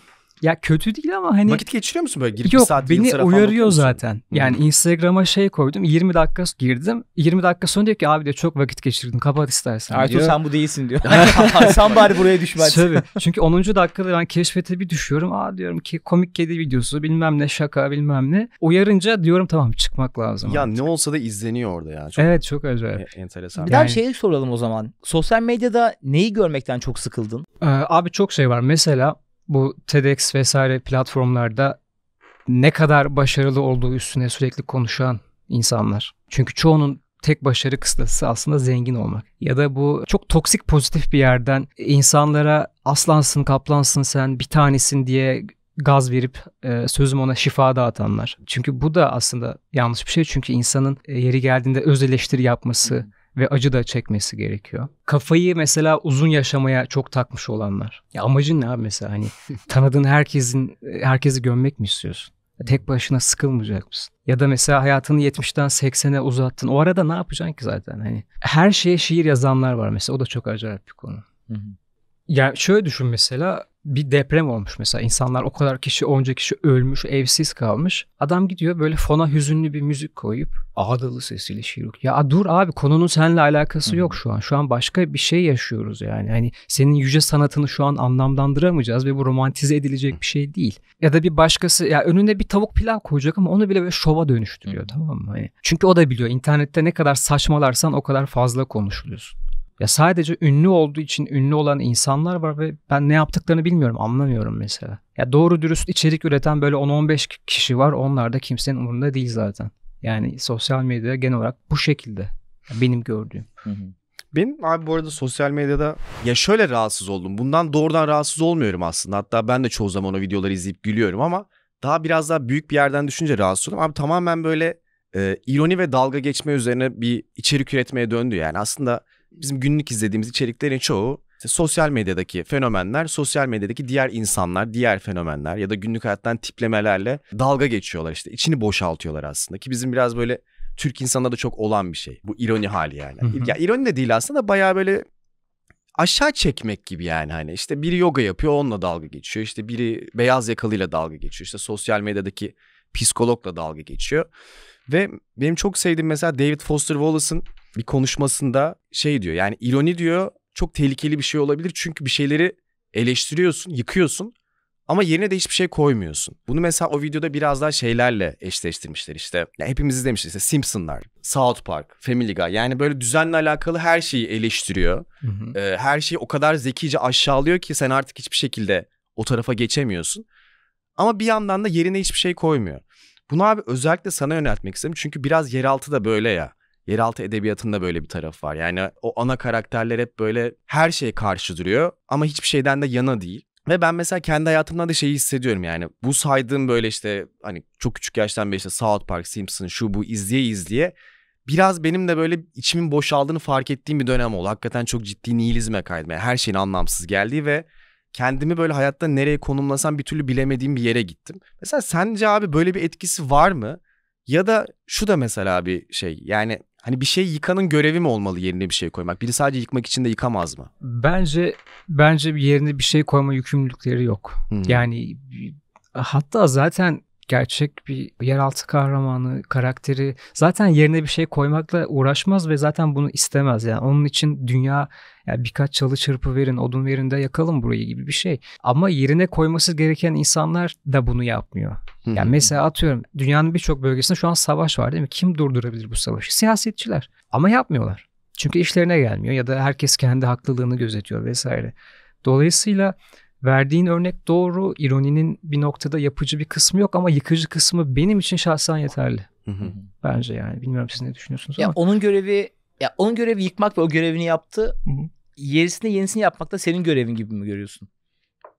Ya kötü değil ama hani... Vakit geçiriyor musun böyle girip Yok, bir saat beni uyarıyor zaten. Hmm. Yani hmm. Instagram'a şey koydum 20 dakika girdim. 20 dakika sonra diyor ki abi diyor çok vakit geçirdin, kapat istersen Artur diyor. sen bu değilsin diyor. *laughs* *laughs* sen bari buraya düşmezsin. Tabii. Çünkü 10. dakikada ben keşfete bir düşüyorum. Aa diyorum ki komik kedi videosu bilmem ne şaka bilmem ne. Uyarınca diyorum tamam çıkmak lazım. Ya artık. ne olsa da izleniyor orada ya. Çok evet çok acayip. E, enteresan. Bir daha yani... şey soralım o zaman. Sosyal medyada neyi görmekten çok sıkıldın? Ee, abi çok şey var. Mesela bu TEDx vesaire platformlarda ne kadar başarılı olduğu üstüne sürekli konuşan insanlar. Çünkü çoğunun tek başarı kıstası aslında zengin olmak. Ya da bu çok toksik pozitif bir yerden insanlara aslansın kaplansın sen bir tanesin diye gaz verip e, sözüm ona şifa dağıtanlar. Çünkü bu da aslında yanlış bir şey. Çünkü insanın e, yeri geldiğinde öz eleştiri yapması, ve acı da çekmesi gerekiyor. Kafayı mesela uzun yaşamaya çok takmış olanlar. Ya amacın ne abi mesela hani *laughs* tanıdığın herkesin herkesi gömmek mi istiyorsun? Tek başına sıkılmayacak mısın? Ya da mesela hayatını 70'ten 80'e uzattın. O arada ne yapacaksın ki zaten? Hani her şeye şiir yazanlar var mesela. O da çok acayip bir konu. Hı hı. Yani şöyle düşün mesela bir deprem olmuş mesela. İnsanlar o kadar kişi onca kişi ölmüş, evsiz kalmış. Adam gidiyor böyle fona hüzünlü bir müzik koyup ağdalı sesiyle şiir okuyor. Ya dur abi konunun seninle alakası Hı-hı. yok şu an. Şu an başka bir şey yaşıyoruz yani. Hani senin yüce sanatını şu an anlamlandıramayacağız ve bu romantize edilecek bir şey değil. Ya da bir başkası ya önüne bir tavuk pilav koyacak ama onu bile böyle şova dönüştürüyor Hı-hı. tamam mı? Yani çünkü o da biliyor internette ne kadar saçmalarsan o kadar fazla konuşuluyorsun. Ya sadece ünlü olduğu için ünlü olan insanlar var ve ben ne yaptıklarını bilmiyorum, anlamıyorum mesela. Ya doğru dürüst içerik üreten böyle 10-15 kişi var. Onlar da kimsenin umurunda değil zaten. Yani sosyal medya genel olarak bu şekilde benim gördüğüm. Ben abi bu arada sosyal medyada ya şöyle rahatsız oldum. Bundan doğrudan rahatsız olmuyorum aslında. Hatta ben de çoğu zaman o videoları izleyip gülüyorum ama daha biraz daha büyük bir yerden düşünce rahatsız oldum. Abi tamamen böyle e, ironi ve dalga geçme üzerine bir içerik üretmeye döndü yani. Aslında bizim günlük izlediğimiz içeriklerin çoğu işte sosyal medyadaki fenomenler, sosyal medyadaki diğer insanlar, diğer fenomenler ya da günlük hayattan tiplemelerle dalga geçiyorlar işte. içini boşaltıyorlar aslında ki bizim biraz böyle Türk insanlarda da çok olan bir şey. Bu ironi hali yani. ya ironi de değil aslında bayağı böyle aşağı çekmek gibi yani hani işte biri yoga yapıyor onunla dalga geçiyor işte biri beyaz yakalıyla dalga geçiyor işte sosyal medyadaki psikologla dalga geçiyor ve benim çok sevdiğim mesela David Foster Wallace'ın bir konuşmasında şey diyor yani ironi diyor çok tehlikeli bir şey olabilir çünkü bir şeyleri eleştiriyorsun, yıkıyorsun ama yerine de hiçbir şey koymuyorsun. Bunu mesela o videoda biraz daha şeylerle eşleştirmişler işte. Ya hepimiz demiştik işte Simpsonlar, South Park, Family Guy. Yani böyle düzenle alakalı her şeyi eleştiriyor. Ee, her şeyi o kadar zekice aşağılıyor ki sen artık hiçbir şekilde o tarafa geçemiyorsun. Ama bir yandan da yerine hiçbir şey koymuyor. Bunu abi özellikle sana yöneltmek istedim. Çünkü biraz yeraltı da böyle ya yeraltı edebiyatında böyle bir taraf var. Yani o ana karakterler hep böyle her şeye karşı duruyor ama hiçbir şeyden de yana değil. Ve ben mesela kendi hayatımda da şeyi hissediyorum yani bu saydığım böyle işte hani çok küçük yaştan beri işte South Park, Simpsons şu bu izleye izleye biraz benim de böyle içimin boşaldığını fark ettiğim bir dönem oldu. Hakikaten çok ciddi nihilizme kaydım. Yani her şeyin anlamsız geldiği ve kendimi böyle hayatta nereye konumlasam bir türlü bilemediğim bir yere gittim. Mesela sence abi böyle bir etkisi var mı? Ya da şu da mesela bir şey yani Hani bir şey yıkanın görevi mi olmalı yerine bir şey koymak? Biri sadece yıkmak için de yıkamaz mı? Bence bence yerine bir şey koyma yükümlülükleri yok. Hmm. Yani hatta zaten gerçek bir yeraltı kahramanı karakteri zaten yerine bir şey koymakla uğraşmaz ve zaten bunu istemez yani onun için dünya yani birkaç çalı çırpı verin odun verin de yakalım burayı gibi bir şey ama yerine koyması gereken insanlar da bunu yapmıyor. Yani mesela atıyorum dünyanın birçok bölgesinde şu an savaş var değil mi? Kim durdurabilir bu savaşı? Siyasetçiler ama yapmıyorlar. Çünkü işlerine gelmiyor ya da herkes kendi haklılığını gözetiyor vesaire. Dolayısıyla Verdiğin örnek doğru. İroninin bir noktada yapıcı bir kısmı yok ama yıkıcı kısmı benim için şahsen yeterli. Bence yani bilmiyorum siz ne düşünüyorsunuz ya ama. onun görevi ya onun görevi yıkmak ve o görevini yaptı. Yerisine yenisini yapmak da senin görevin gibi mi görüyorsun?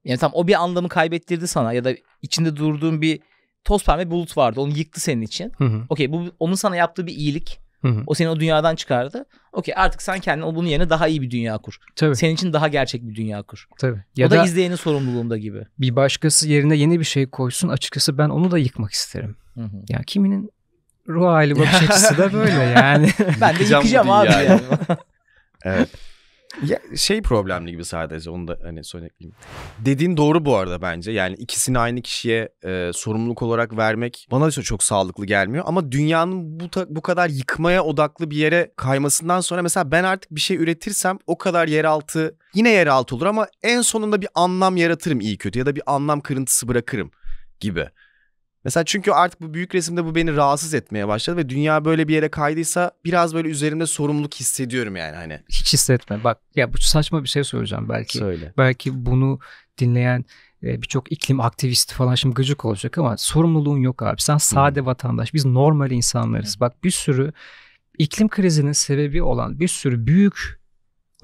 Yani tam o bir anlamı kaybettirdi sana ya da içinde durduğun bir toz parmağı bulut vardı. Onu yıktı senin için. Okey bu onun sana yaptığı bir iyilik. Hı hı. O seni o dünyadan çıkardı. Okey artık sen kendin bunun yerine daha iyi bir dünya kur. Tabii. Senin için daha gerçek bir dünya kur. Tabii. Ya o da, da izleyenin sorumluluğunda gibi. Bir başkası yerine yeni bir şey koysun açıkçası ben onu da yıkmak isterim. Hı hı. Ya kiminin ruh hali bakış *laughs* açısı da böyle yani. ben de yıkacağım, yıkacağım abi. Yani. *laughs* evet. Ya, şey problemli gibi sadece onu da hani söyleyeyim. Dediğin doğru bu arada bence. Yani ikisini aynı kişiye e, sorumluluk olarak vermek bana da çok sağlıklı gelmiyor. Ama dünyanın bu, bu kadar yıkmaya odaklı bir yere kaymasından sonra mesela ben artık bir şey üretirsem o kadar yeraltı yine yeraltı olur ama en sonunda bir anlam yaratırım iyi kötü ya da bir anlam kırıntısı bırakırım gibi. Mesela çünkü artık bu büyük resimde bu beni rahatsız etmeye başladı ve dünya böyle bir yere kaydıysa biraz böyle üzerimde sorumluluk hissediyorum yani hani. Hiç hissetme. Bak ya bu saçma bir şey söyleyeceğim belki. Söyle. Belki bunu dinleyen e, birçok iklim aktivisti falan şimdi gıcık olacak ama sorumluluğun yok abi. Sen sade hmm. vatandaş. Biz normal insanlarız. Hmm. Bak bir sürü iklim krizinin sebebi olan bir sürü büyük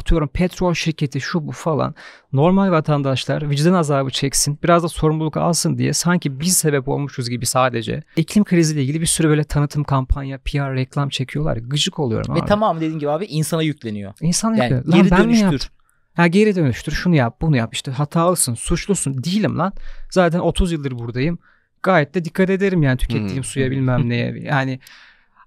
atıyorum petrol şirketi şu bu falan normal vatandaşlar vicdan azabı çeksin biraz da sorumluluk alsın diye sanki biz sebep olmuşuz gibi sadece iklim kriziyle ilgili bir sürü böyle tanıtım kampanya PR reklam çekiyorlar gıcık oluyorum Ve abi. Ve tamam dediğin gibi abi insana yükleniyor. İnsana yani yükleniyor. Lan ben dönüştür. yaptım? Ha geri dönüştür şunu yap bunu yap işte hatalısın suçlusun değilim lan zaten 30 yıldır buradayım gayet de dikkat ederim yani tükettiğim hmm. suya bilmem neye yani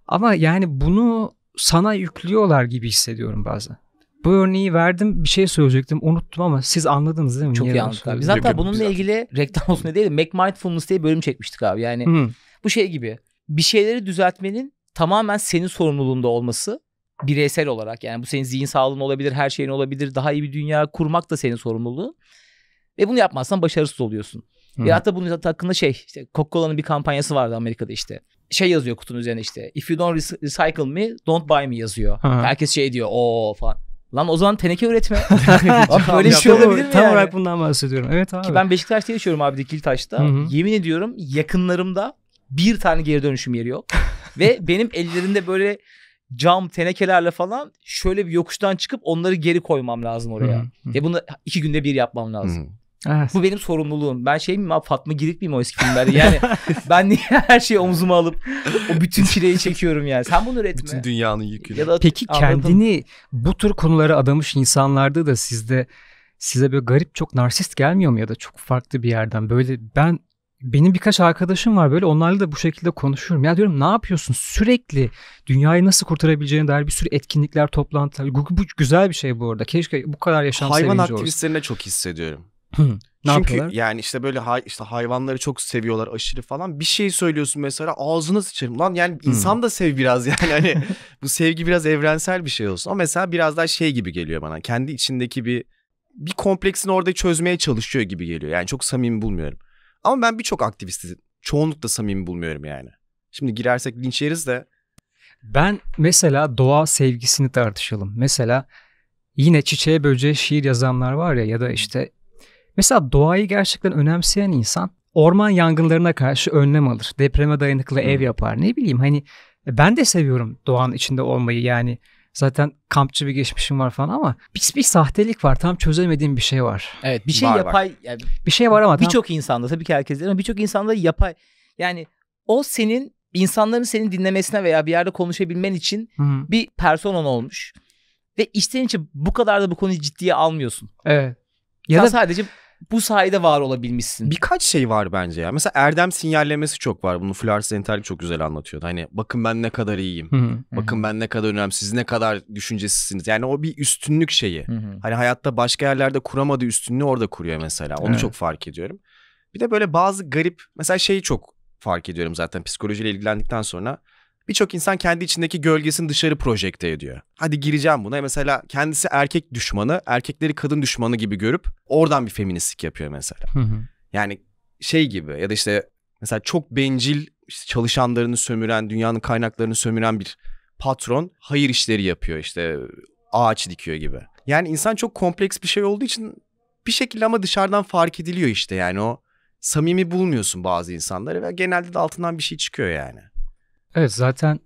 ama yani bunu sana yüklüyorlar gibi hissediyorum bazen bu örneği verdim bir şey söyleyecektim unuttum ama siz anladınız değil mi? Çok iyi abi. Biz hatta bununla ilgili reklam olsun diye değil de Make Mindfulness diye bölüm çekmiştik abi. Yani Hı. bu şey gibi bir şeyleri düzeltmenin tamamen senin sorumluluğunda olması bireysel olarak yani bu senin zihin sağlığın olabilir her şeyin olabilir daha iyi bir dünya kurmak da senin sorumluluğun ve bunu yapmazsan başarısız oluyorsun. Hı. Ya hatta bunun hakkında şey işte Coca-Cola'nın bir kampanyası vardı Amerika'da işte şey yazıyor kutunun üzerine işte if you don't recycle me don't buy me yazıyor. Hı. Herkes şey diyor o falan. Lan o zaman teneke üretme. *laughs* abi böyle bir şey olabilir mi Tam yani? olarak bundan bahsediyorum. Evet abi. Ki ben Beşiktaş'ta yaşıyorum abi Dikiltaş'ta. Hı-hı. Yemin ediyorum yakınlarımda bir tane geri dönüşüm yeri yok. *laughs* Ve benim ellerinde böyle cam tenekelerle falan şöyle bir yokuştan çıkıp onları geri koymam lazım oraya. Hı-hı. Ve bunu iki günde bir yapmam lazım. Hı-hı. Evet. Bu benim sorumluluğum. Ben şey miyim abi Fatma Girik miyim o eski filmlerde? Yani *laughs* ben niye her şeyi omzuma alıp o bütün çileyi çekiyorum yani. Sen bunu üretme. Bütün dünyanın yükünü. Ya da, Peki anladım. kendini bu tür konulara adamış insanlarda da sizde size böyle garip çok narsist gelmiyor mu ya da çok farklı bir yerden böyle ben benim birkaç arkadaşım var böyle onlarla da bu şekilde konuşuyorum. Ya diyorum ne yapıyorsun sürekli dünyayı nasıl kurtarabileceğine dair bir sürü etkinlikler, toplantılar. Bu, bu güzel bir şey bu arada. Keşke bu kadar yaşam Hayvan aktivistlerine olsun. çok hissediyorum. Çünkü yani işte böyle hay, işte hayvanları çok seviyorlar aşırı falan. Bir şey söylüyorsun mesela ağzına sıçarım lan. Yani hmm. insan da sev biraz *laughs* yani hani bu sevgi biraz evrensel bir şey olsun. Ama mesela biraz daha şey gibi geliyor bana. Kendi içindeki bir bir kompleksini orada çözmeye çalışıyor gibi geliyor. Yani çok samimi bulmuyorum. Ama ben birçok aktivisti çoğunlukla samimi bulmuyorum yani. Şimdi girersek linç yeriz de. Ben mesela doğa sevgisini tartışalım. Mesela yine çiçeğe böceğe şiir yazanlar var ya ya da işte Mesela doğayı gerçekten önemseyen insan orman yangınlarına karşı önlem alır. Depreme dayanıklı hmm. ev yapar. Ne bileyim hani e, ben de seviyorum doğanın içinde olmayı yani. Zaten kampçı bir geçmişim var falan ama pis bir sahtelik var. Tam çözemediğim bir şey var. Evet, bir şey var, yapay var. Yani, bir şey var ama birçok tam... insanda tabii ki herkes değil ama birçok insanda yapay yani o senin insanların seni dinlemesine veya bir yerde konuşabilmen için Hı-hı. bir personan olmuş. Ve işten içe bu kadar da bu konuyu ciddiye almıyorsun. Evet. Ya Sen da sadece bu sayede var olabilmişsin. Birkaç şey var bence ya. Mesela Erdem sinyallemesi çok var. Bunu Flars Entel çok güzel anlatıyordu. Hani bakın ben ne kadar iyiyim. Bakın ben ne kadar önemli. Siz ne kadar düşüncesizsiniz. Yani o bir üstünlük şeyi. Hani hayatta başka yerlerde kuramadığı üstünlüğü orada kuruyor mesela. Onu evet. çok fark ediyorum. Bir de böyle bazı garip mesela şeyi çok fark ediyorum zaten psikolojiyle ilgilendikten sonra Birçok insan kendi içindeki gölgesini dışarı projekte ediyor. Hadi gireceğim buna. Mesela kendisi erkek düşmanı, erkekleri kadın düşmanı gibi görüp oradan bir feministlik yapıyor mesela. Hı hı. Yani şey gibi ya da işte mesela çok bencil işte çalışanlarını sömüren, dünyanın kaynaklarını sömüren bir patron hayır işleri yapıyor işte ağaç dikiyor gibi. Yani insan çok kompleks bir şey olduğu için bir şekilde ama dışarıdan fark ediliyor işte yani o samimi bulmuyorsun bazı insanları ve genelde de altından bir şey çıkıyor yani. Evet zaten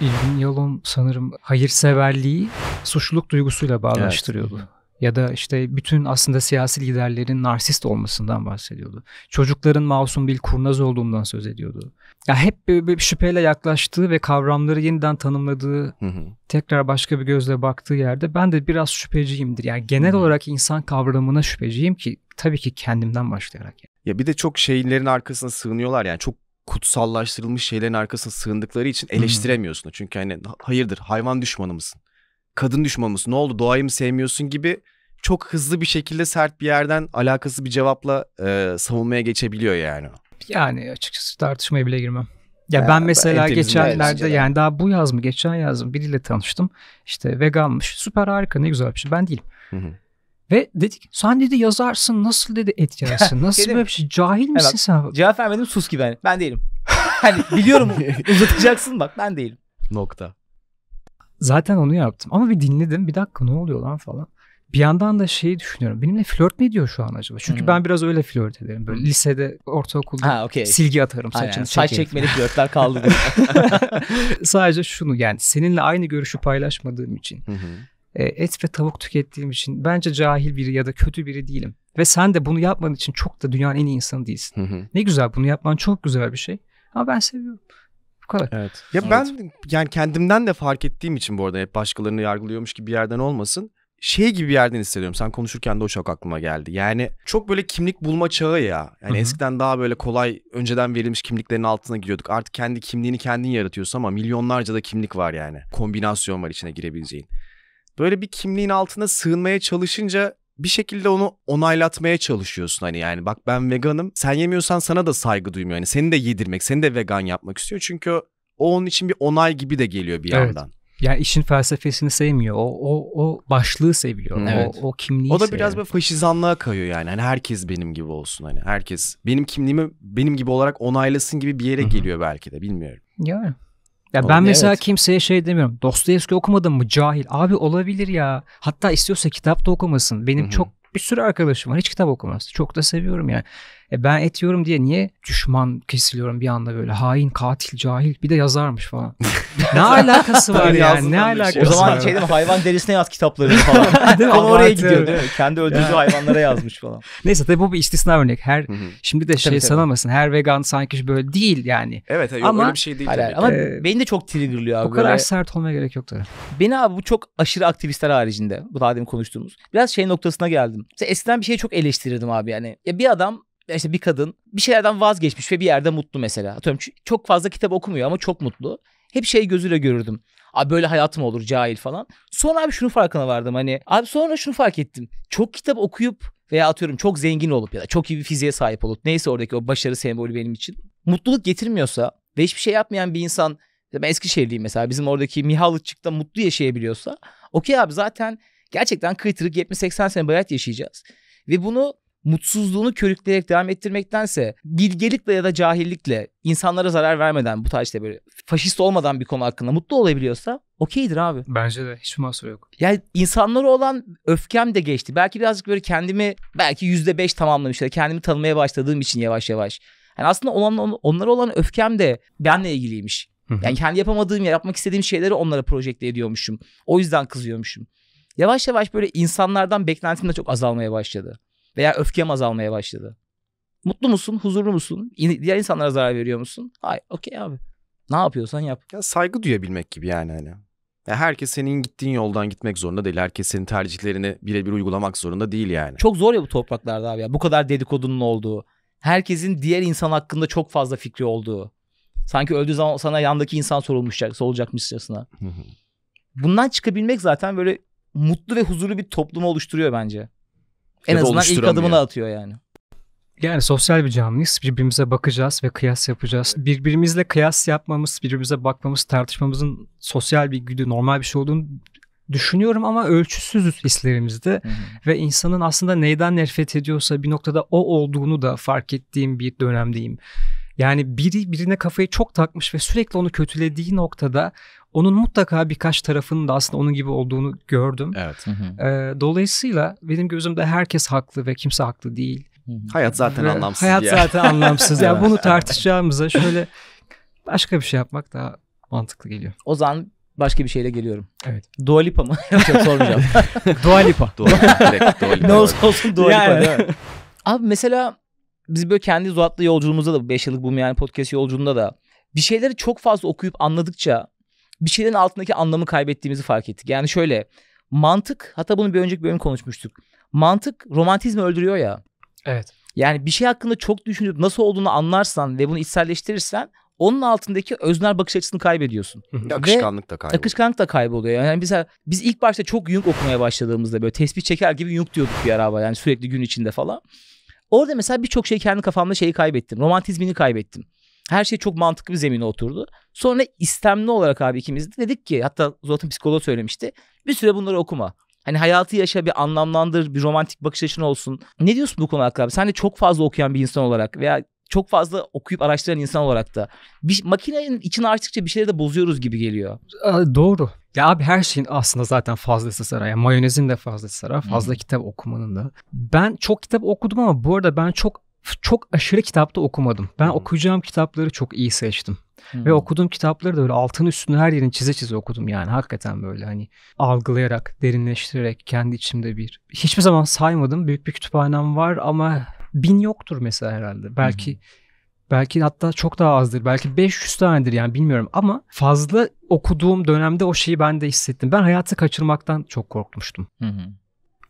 İlgin Yalom sanırım hayırseverliği suçluluk duygusuyla bağlaştırıyordu Evet. Ya da işte bütün aslında siyasi liderlerin narsist olmasından bahsediyordu. Çocukların masum bir kurnaz olduğundan söz ediyordu. Ya hep bir şüpheyle yaklaştığı ve kavramları yeniden tanımladığı, hı hı. tekrar başka bir gözle baktığı yerde ben de biraz şüpheciyimdir. Yani genel hı. olarak insan kavramına şüpheciyim ki tabii ki kendimden başlayarak. Yani. Ya bir de çok şeylerin arkasına sığınıyorlar yani çok kutsallaştırılmış şeylerin arkasına sığındıkları için eleştiremiyorsun. Hı-hı. Çünkü hani hayırdır hayvan düşmanı mısın? Kadın düşmanı mısın? Ne oldu doğayı mı sevmiyorsun gibi çok hızlı bir şekilde sert bir yerden alakası bir cevapla e, savunmaya geçebiliyor yani. Yani açıkçası tartışmaya bile girmem. Ya yani ben mesela ben geçenlerde yani daha bu yaz mı geçen yaz mı biriyle tanıştım. İşte veganmış. Süper harika ne güzel bir şey. Ben değilim. Hı hı. Ve dedik sen dedi yazarsın nasıl dedi et yazarsın *laughs* nasıl böyle bir şey cahil misin evet, sen? Cevap vermedim sus gibi hani ben değilim. hani biliyorum *laughs* uzatacaksın bak ben değilim. Nokta. Zaten onu yaptım ama bir dinledim bir dakika ne oluyor lan falan. Bir yandan da şeyi düşünüyorum. Benimle flört mü ediyor şu an acaba? Çünkü hmm. ben biraz öyle flört ederim. Böyle hmm. lisede, ortaokulda ha, okay. silgi atarım saçını. Aynen. Saç çekmeli flörtler kaldı. *laughs* Sadece şunu yani seninle aynı görüşü paylaşmadığım için. Hı hı e, et ve tavuk tükettiğim için bence cahil biri ya da kötü biri değilim. Ve sen de bunu yapman için çok da dünyanın en iyi insanı değilsin. Hı hı. Ne güzel bunu yapman çok güzel bir şey. Ama ben seviyorum. Bu kadar. Evet. Ya evet. ben yani kendimden de fark ettiğim için bu arada hep başkalarını yargılıyormuş gibi bir yerden olmasın. Şey gibi bir yerden hissediyorum. Sen konuşurken de o çok aklıma geldi. Yani çok böyle kimlik bulma çağı ya. Yani Hı-hı. eskiden daha böyle kolay önceden verilmiş kimliklerin altına giriyorduk. Artık kendi kimliğini kendin yaratıyorsun ama milyonlarca da kimlik var yani. Kombinasyon var içine girebileceğin böyle bir kimliğin altına sığınmaya çalışınca bir şekilde onu onaylatmaya çalışıyorsun hani yani bak ben veganım sen yemiyorsan sana da saygı duymuyor yani seni de yedirmek seni de vegan yapmak istiyor çünkü o, o onun için bir onay gibi de geliyor bir evet. yandan. Yani işin felsefesini sevmiyor. O o o başlığı seviyor. Hmm. Evet. O, o kimliği. O da biraz böyle faşizanlığa kayıyor yani. Hani herkes benim gibi olsun hani. Herkes benim kimliğimi benim gibi olarak onaylasın gibi bir yere Hı-hı. geliyor belki de bilmiyorum. Yani. Ya ben mesela evet. kimseye şey demiyorum. Dostoyevski okumadın mı cahil? Abi olabilir ya. Hatta istiyorsa kitap da okumasın. Benim Hı-hı. çok bir sürü arkadaşım var. Hiç kitap okumaz. Çok da seviyorum yani. E ben et yiyorum diye niye düşman kesiliyorum bir anda böyle hain, katil, cahil bir de yazarmış falan. *laughs* ne alakası var yani ne şey. alakası var? O zaman şey değil mi hayvan derisine yaz kitapları falan. *laughs* değil Konu oraya gidiyor değil mi? Kendi öldürdüğü hayvanlara yazmış falan. Neyse tabii bu bir istisna örnek. Her şimdi de şey sanılmasın her vegan sanki böyle değil yani. Evet hayır, ama, öyle bir şey değil. Hayır, ama ee, beni de çok triggerlıyor abi. O kadar böyle. sert olmaya gerek yok tabii. Beni abi bu çok aşırı aktivistler haricinde bu daha demin konuştuğumuz. Biraz şey noktasına geldim. Mesela eskiden bir şeyi çok eleştirirdim abi yani. Ya bir adam işte bir kadın bir şeylerden vazgeçmiş ve bir yerde mutlu mesela. Atıyorum çok fazla kitap okumuyor ama çok mutlu. Hep şey gözüyle görürdüm. Abi böyle hayat mı olur cahil falan. Sonra abi şunu farkına vardım hani. Abi sonra şunu fark ettim. Çok kitap okuyup veya atıyorum çok zengin olup ya da çok iyi bir fiziğe sahip olup neyse oradaki o başarı sembolü benim için. Mutluluk getirmiyorsa ve hiçbir şey yapmayan bir insan ben Eskişehirliyim mesela bizim oradaki Mihalıççık'ta mutlu yaşayabiliyorsa okey abi zaten gerçekten kıytırık 70-80 sene bayat yaşayacağız. Ve bunu mutsuzluğunu körükleyerek devam ettirmektense bilgelikle ya da cahillikle insanlara zarar vermeden bu tarz işte böyle faşist olmadan bir konu hakkında mutlu olabiliyorsa okeydir abi. Bence de hiçbir mahsur yok. Yani insanlara olan öfkem de geçti. Belki birazcık böyle kendimi belki yüzde beş tamamlamış ya kendimi tanımaya başladığım için yavaş yavaş. Yani aslında olan, on, onlara olan öfkem de benle ilgiliymiş. Hı Yani kendi yapamadığım, yapmak istediğim şeyleri onlara projekte ediyormuşum. O yüzden kızıyormuşum. Yavaş yavaş böyle insanlardan beklentim de çok azalmaya başladı. Veya öfkem azalmaya başladı. Mutlu musun? Huzurlu musun? Diğer insanlara zarar veriyor musun? Hayır. Okey abi. Ne yapıyorsan yap. Ya saygı duyabilmek gibi yani hani. Ya herkes senin gittiğin yoldan gitmek zorunda değil. Herkes senin tercihlerini birebir uygulamak zorunda değil yani. Çok zor ya bu topraklarda abi ya. Bu kadar dedikodunun olduğu. Herkesin diğer insan hakkında çok fazla fikri olduğu. Sanki öldüğü zaman sana yandaki insan sorulmuş, sorulacakmışçasına. Bundan çıkabilmek zaten böyle mutlu ve huzurlu bir toplumu oluşturuyor bence. En azından ilk adımını atıyor yani. Yani sosyal bir canlıyız. Birbirimize bakacağız ve kıyas yapacağız. Birbirimizle kıyas yapmamız, birbirimize bakmamız, tartışmamızın sosyal bir güdü, normal bir şey olduğunu düşünüyorum ama ölçüsüzüz hislerimizde hı ve insanın aslında neyden nefret ediyorsa bir noktada o olduğunu da fark ettiğim bir dönemdeyim. Yani biri birine kafayı çok takmış ve sürekli onu kötülediği noktada onun mutlaka birkaç tarafının da aslında onun gibi olduğunu gördüm. Evet. Hı hı. E, dolayısıyla benim gözümde herkes haklı ve kimse haklı değil. Hayat zaten ve anlamsız. Hayat ya. zaten anlamsız. ya yani *laughs* bunu tartışacağımıza şöyle başka bir şey yapmak daha mantıklı geliyor. O zaman başka bir şeyle geliyorum. Evet. Dua Lipa mı? Yok yok sormayacağım. *laughs* Dua Lipa. Dua Dua Lipa. Ne olsun olsun Dua Lipa. Yani. Abi mesela biz böyle kendi Zuhat'la yolculuğumuzda da 5 yıllık bu yani podcast yolculuğunda da bir şeyleri çok fazla okuyup anladıkça bir şeylerin altındaki anlamı kaybettiğimizi fark ettik. Yani şöyle mantık hatta bunu bir önceki bölüm konuşmuştuk. Mantık romantizmi öldürüyor ya. Evet. Yani bir şey hakkında çok düşünüp nasıl olduğunu anlarsan ve bunu içselleştirirsen onun altındaki öznel bakış açısını kaybediyorsun. akışkanlık da kayboluyor. Akışkanlık da kayboluyor. Yani biz biz ilk başta çok Jung okumaya başladığımızda böyle tespih çeker gibi Jung diyorduk bir araba yani sürekli gün içinde falan. Orada mesela birçok şey kendi kafamda şeyi kaybettim. Romantizmini kaybettim. Her şey çok mantıklı bir zemine oturdu. Sonra istemli olarak abi ikimiz de dedik ki hatta Zoltan psikoloğu söylemişti. Bir süre bunları okuma. Hani hayatı yaşa bir anlamlandır, bir romantik bakış açın olsun. Ne diyorsun bu konu hakkında abi? Sen de çok fazla okuyan bir insan olarak veya çok fazla okuyup araştıran insan olarak da bir makinenin içine açtıkça bir şeyleri de bozuyoruz gibi geliyor. doğru. Ya abi her şeyin aslında zaten fazlası sarar. Yani mayonezin de fazlası sarar. Fazla hmm. kitap okumanın da. Ben çok kitap okudum ama bu arada ben çok çok aşırı kitapta okumadım. Ben hmm. okuyacağım kitapları çok iyi seçtim. Hmm. Ve okuduğum kitapları da böyle altın üstünü her yerini çize çize okudum yani. Hakikaten böyle hani algılayarak, derinleştirerek kendi içimde bir. Hiçbir zaman saymadım. Büyük bir kütüphanem var ama bin yoktur mesela herhalde. Belki hmm. Belki hatta çok daha azdır. Belki 500 tanedir yani bilmiyorum ama fazla okuduğum dönemde o şeyi ben de hissettim. Ben hayatı kaçırmaktan çok korkmuştum. Hı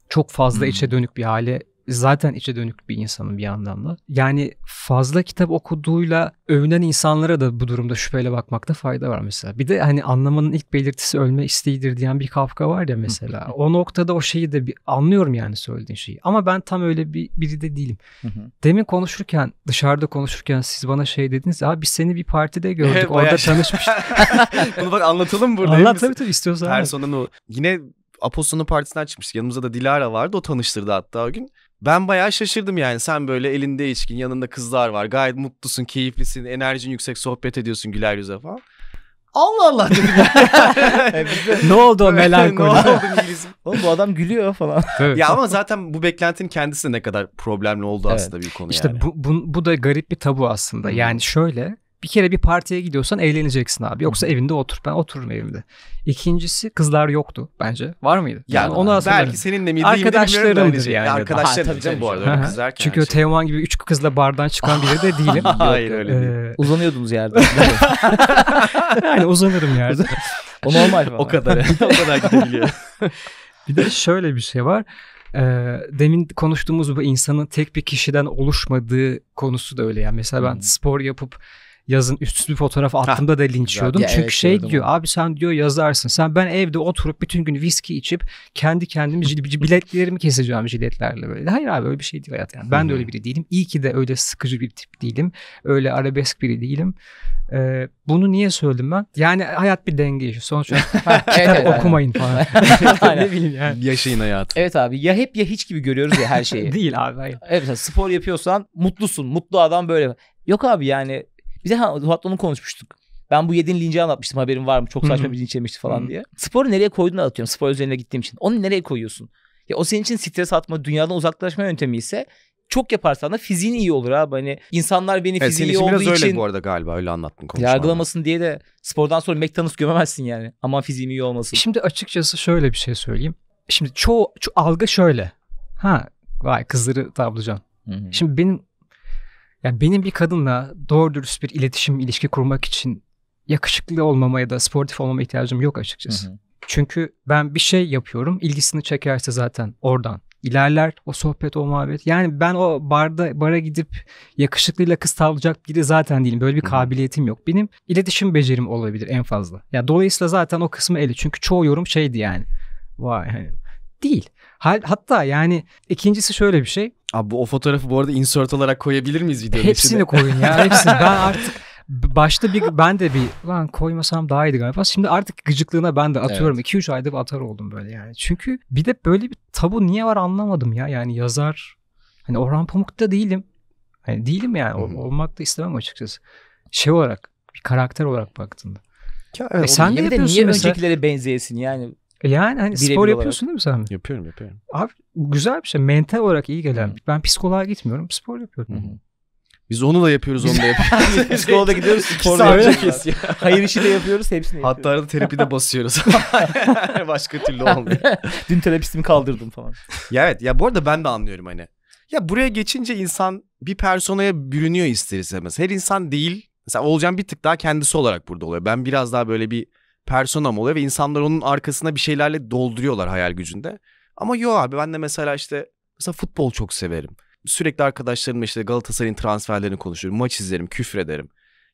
Çok fazla hı hmm. içe dönük bir hale zaten içe dönük bir insanım bir yandan da. Yani fazla kitap okuduğuyla övünen insanlara da bu durumda şüpheyle bakmakta fayda var mesela. Bir de hani anlamanın ilk belirtisi ölme isteğidir diyen bir Kafka var ya mesela. o noktada o şeyi de bir anlıyorum yani söylediğin şeyi. Ama ben tam öyle bir biri de değilim. Demin konuşurken dışarıda konuşurken siz bana şey dediniz. Abi biz seni bir partide gördük. *laughs* orada şey tanışmış. *laughs* Bunu bak anlatalım burada. Anlat tabii tabii istiyorsan. Personanı yine Apostol'un partisinden çıkmıştık. Yanımızda da Dilara vardı. O tanıştırdı hatta o gün. Ben bayağı şaşırdım yani. Sen böyle elinde içkin, yanında kızlar var. Gayet mutlusun, keyiflisin, enerjin yüksek, sohbet ediyorsun güler yüze falan. Allah Allah dedim. *laughs* e bize, ne oldu o *laughs* melankoli? ne oldu *laughs* bu adam gülüyor falan. Evet. Ya ama zaten bu beklentin kendisi ne kadar problemli oldu evet. aslında bir konu işte yani. bu, bu, bu da garip bir tabu aslında. Yani şöyle bir kere bir partiye gidiyorsan eğleneceksin abi. Yoksa evinde otur. Ben otururum evimde. İkincisi kızlar yoktu bence. Var mıydı? Yani, yani onu aslında belki seninle miydi? Arkadaşlarımdır yani. Arkadaşlarım canım bu arada öyle kızlar. Çünkü şey. Teoman gibi üç kızla bardan çıkan biri de *laughs* değilim. Hayır Yok, öyle değil. Ee, Uzanıyordunuz yerde. *laughs* yani uzanırım yerde. o normal O kadar. *laughs* o kadar gidebiliyor. bir de şöyle bir şey var e, demin konuştuğumuz bu insanın tek bir kişiden oluşmadığı konusu da öyle yani. Mesela ben hmm. spor yapıp yazın üstsüz bir fotoğraf attığımda da linç Çünkü evet, şey diyor abi sen diyor yazarsın. Sen ben evde oturup bütün gün viski içip kendi kendimi biletlerimi keseceğim jiletlerle böyle. Hayır abi öyle bir şey değil hayat yani. Ben de öyle biri değilim. İyi ki de öyle sıkıcı bir tip değilim. Öyle arabesk biri değilim. Ee, bunu niye söyledim ben? Yani hayat bir denge işi. Sonuçta kitap evet, okumayın falan. *laughs* ne bileyim yani. Yaşayın hayatı. Evet abi ya hep ya hiç gibi görüyoruz ya her şeyi. *laughs* değil abi hayır. Evet spor yapıyorsan mutlusun. Mutlu adam böyle. Yok abi yani biz de ha duatlonu konuşmuştuk. Ben bu yediğin linci anlatmıştım haberin var mı? Çok saçma bir linç yemişti falan diye. Sporu nereye koydun anlatıyorum. Spor üzerine gittiğim için. Onu nereye koyuyorsun? Ya o senin için stres atma, dünyadan uzaklaşma yöntemi ise çok yaparsan da fiziğin iyi olur abi. Hani insanlar beni evet, fiziği iyi olduğu biraz için... öyle bu arada galiba öyle anlattın konuşmanda. Yargılamasın diye de spordan sonra McDonald's gömemezsin yani. Ama fiziğim iyi olmasın. Şimdi açıkçası şöyle bir şey söyleyeyim. Şimdi çoğu, çoğu algı şöyle. Ha vay kızları tablocan. Şimdi benim yani benim bir kadınla doğru dürüst bir iletişim, ilişki kurmak için yakışıklı olmama ya da sportif olmama ihtiyacım yok açıkçası. Hı hı. Çünkü ben bir şey yapıyorum, ilgisini çekerse zaten oradan ilerler o sohbet o muhabbet. Yani ben o barda bara gidip yakışıklıyla kız tavlayacak biri zaten değilim. Böyle bir kabiliyetim yok. Benim iletişim becerim olabilir en fazla. Ya yani dolayısıyla zaten o kısmı eli. Çünkü çoğu yorum şeydi yani. Vay hani değil. Hatta yani ikincisi şöyle bir şey. Abi bu, o fotoğrafı bu arada insert olarak koyabilir miyiz videonun Hepsini içine? koyun ya hepsini. ben *laughs* artık başta bir ben de bir lan koymasam daha iyiydi galiba. Şimdi artık gıcıklığına ben de atıyorum. 2-3 evet. ayda atar oldum böyle yani. Çünkü bir de böyle bir tabu niye var anlamadım ya. Yani yazar hani Orhan pamuk da değilim. Hani değilim yani. Hmm. Olmak da istemem açıkçası. Şey olarak bir karakter olarak baktığında. Ya evet, e sen de, de niye mesela... öncekilere benzeyesin yani? Yani hani Birebir spor yapıyorsun olarak. değil mi sen? Yapıyorum yapıyorum. Abi güzel bir şey. Mental olarak iyi gelen. Hı. Ben psikoloğa gitmiyorum. Spor yapıyorum. Hı hı. Biz onu da yapıyoruz, onu da *laughs* yapıyoruz. Psikologa gidiyoruz, spor da yapacağız. Şey. *laughs* Hayır işi de yapıyoruz, hepsini yapıyoruz. Hatta arada terapide basıyoruz. *laughs* Başka türlü olmuyor. Dün terapistimi kaldırdım falan. Ya evet, ya bu arada ben de anlıyorum hani. Ya buraya geçince insan bir personaya bürünüyor ister istemez. Her insan değil. Mesela Olcan bir tık daha kendisi olarak burada oluyor. Ben biraz daha böyle bir personam oluyor ve insanlar onun arkasına bir şeylerle dolduruyorlar hayal gücünde. Ama yo abi ben de mesela işte mesela futbol çok severim. Sürekli arkadaşlarımla işte Galatasaray'ın transferlerini konuşuyorum. Maç izlerim, küfür ederim.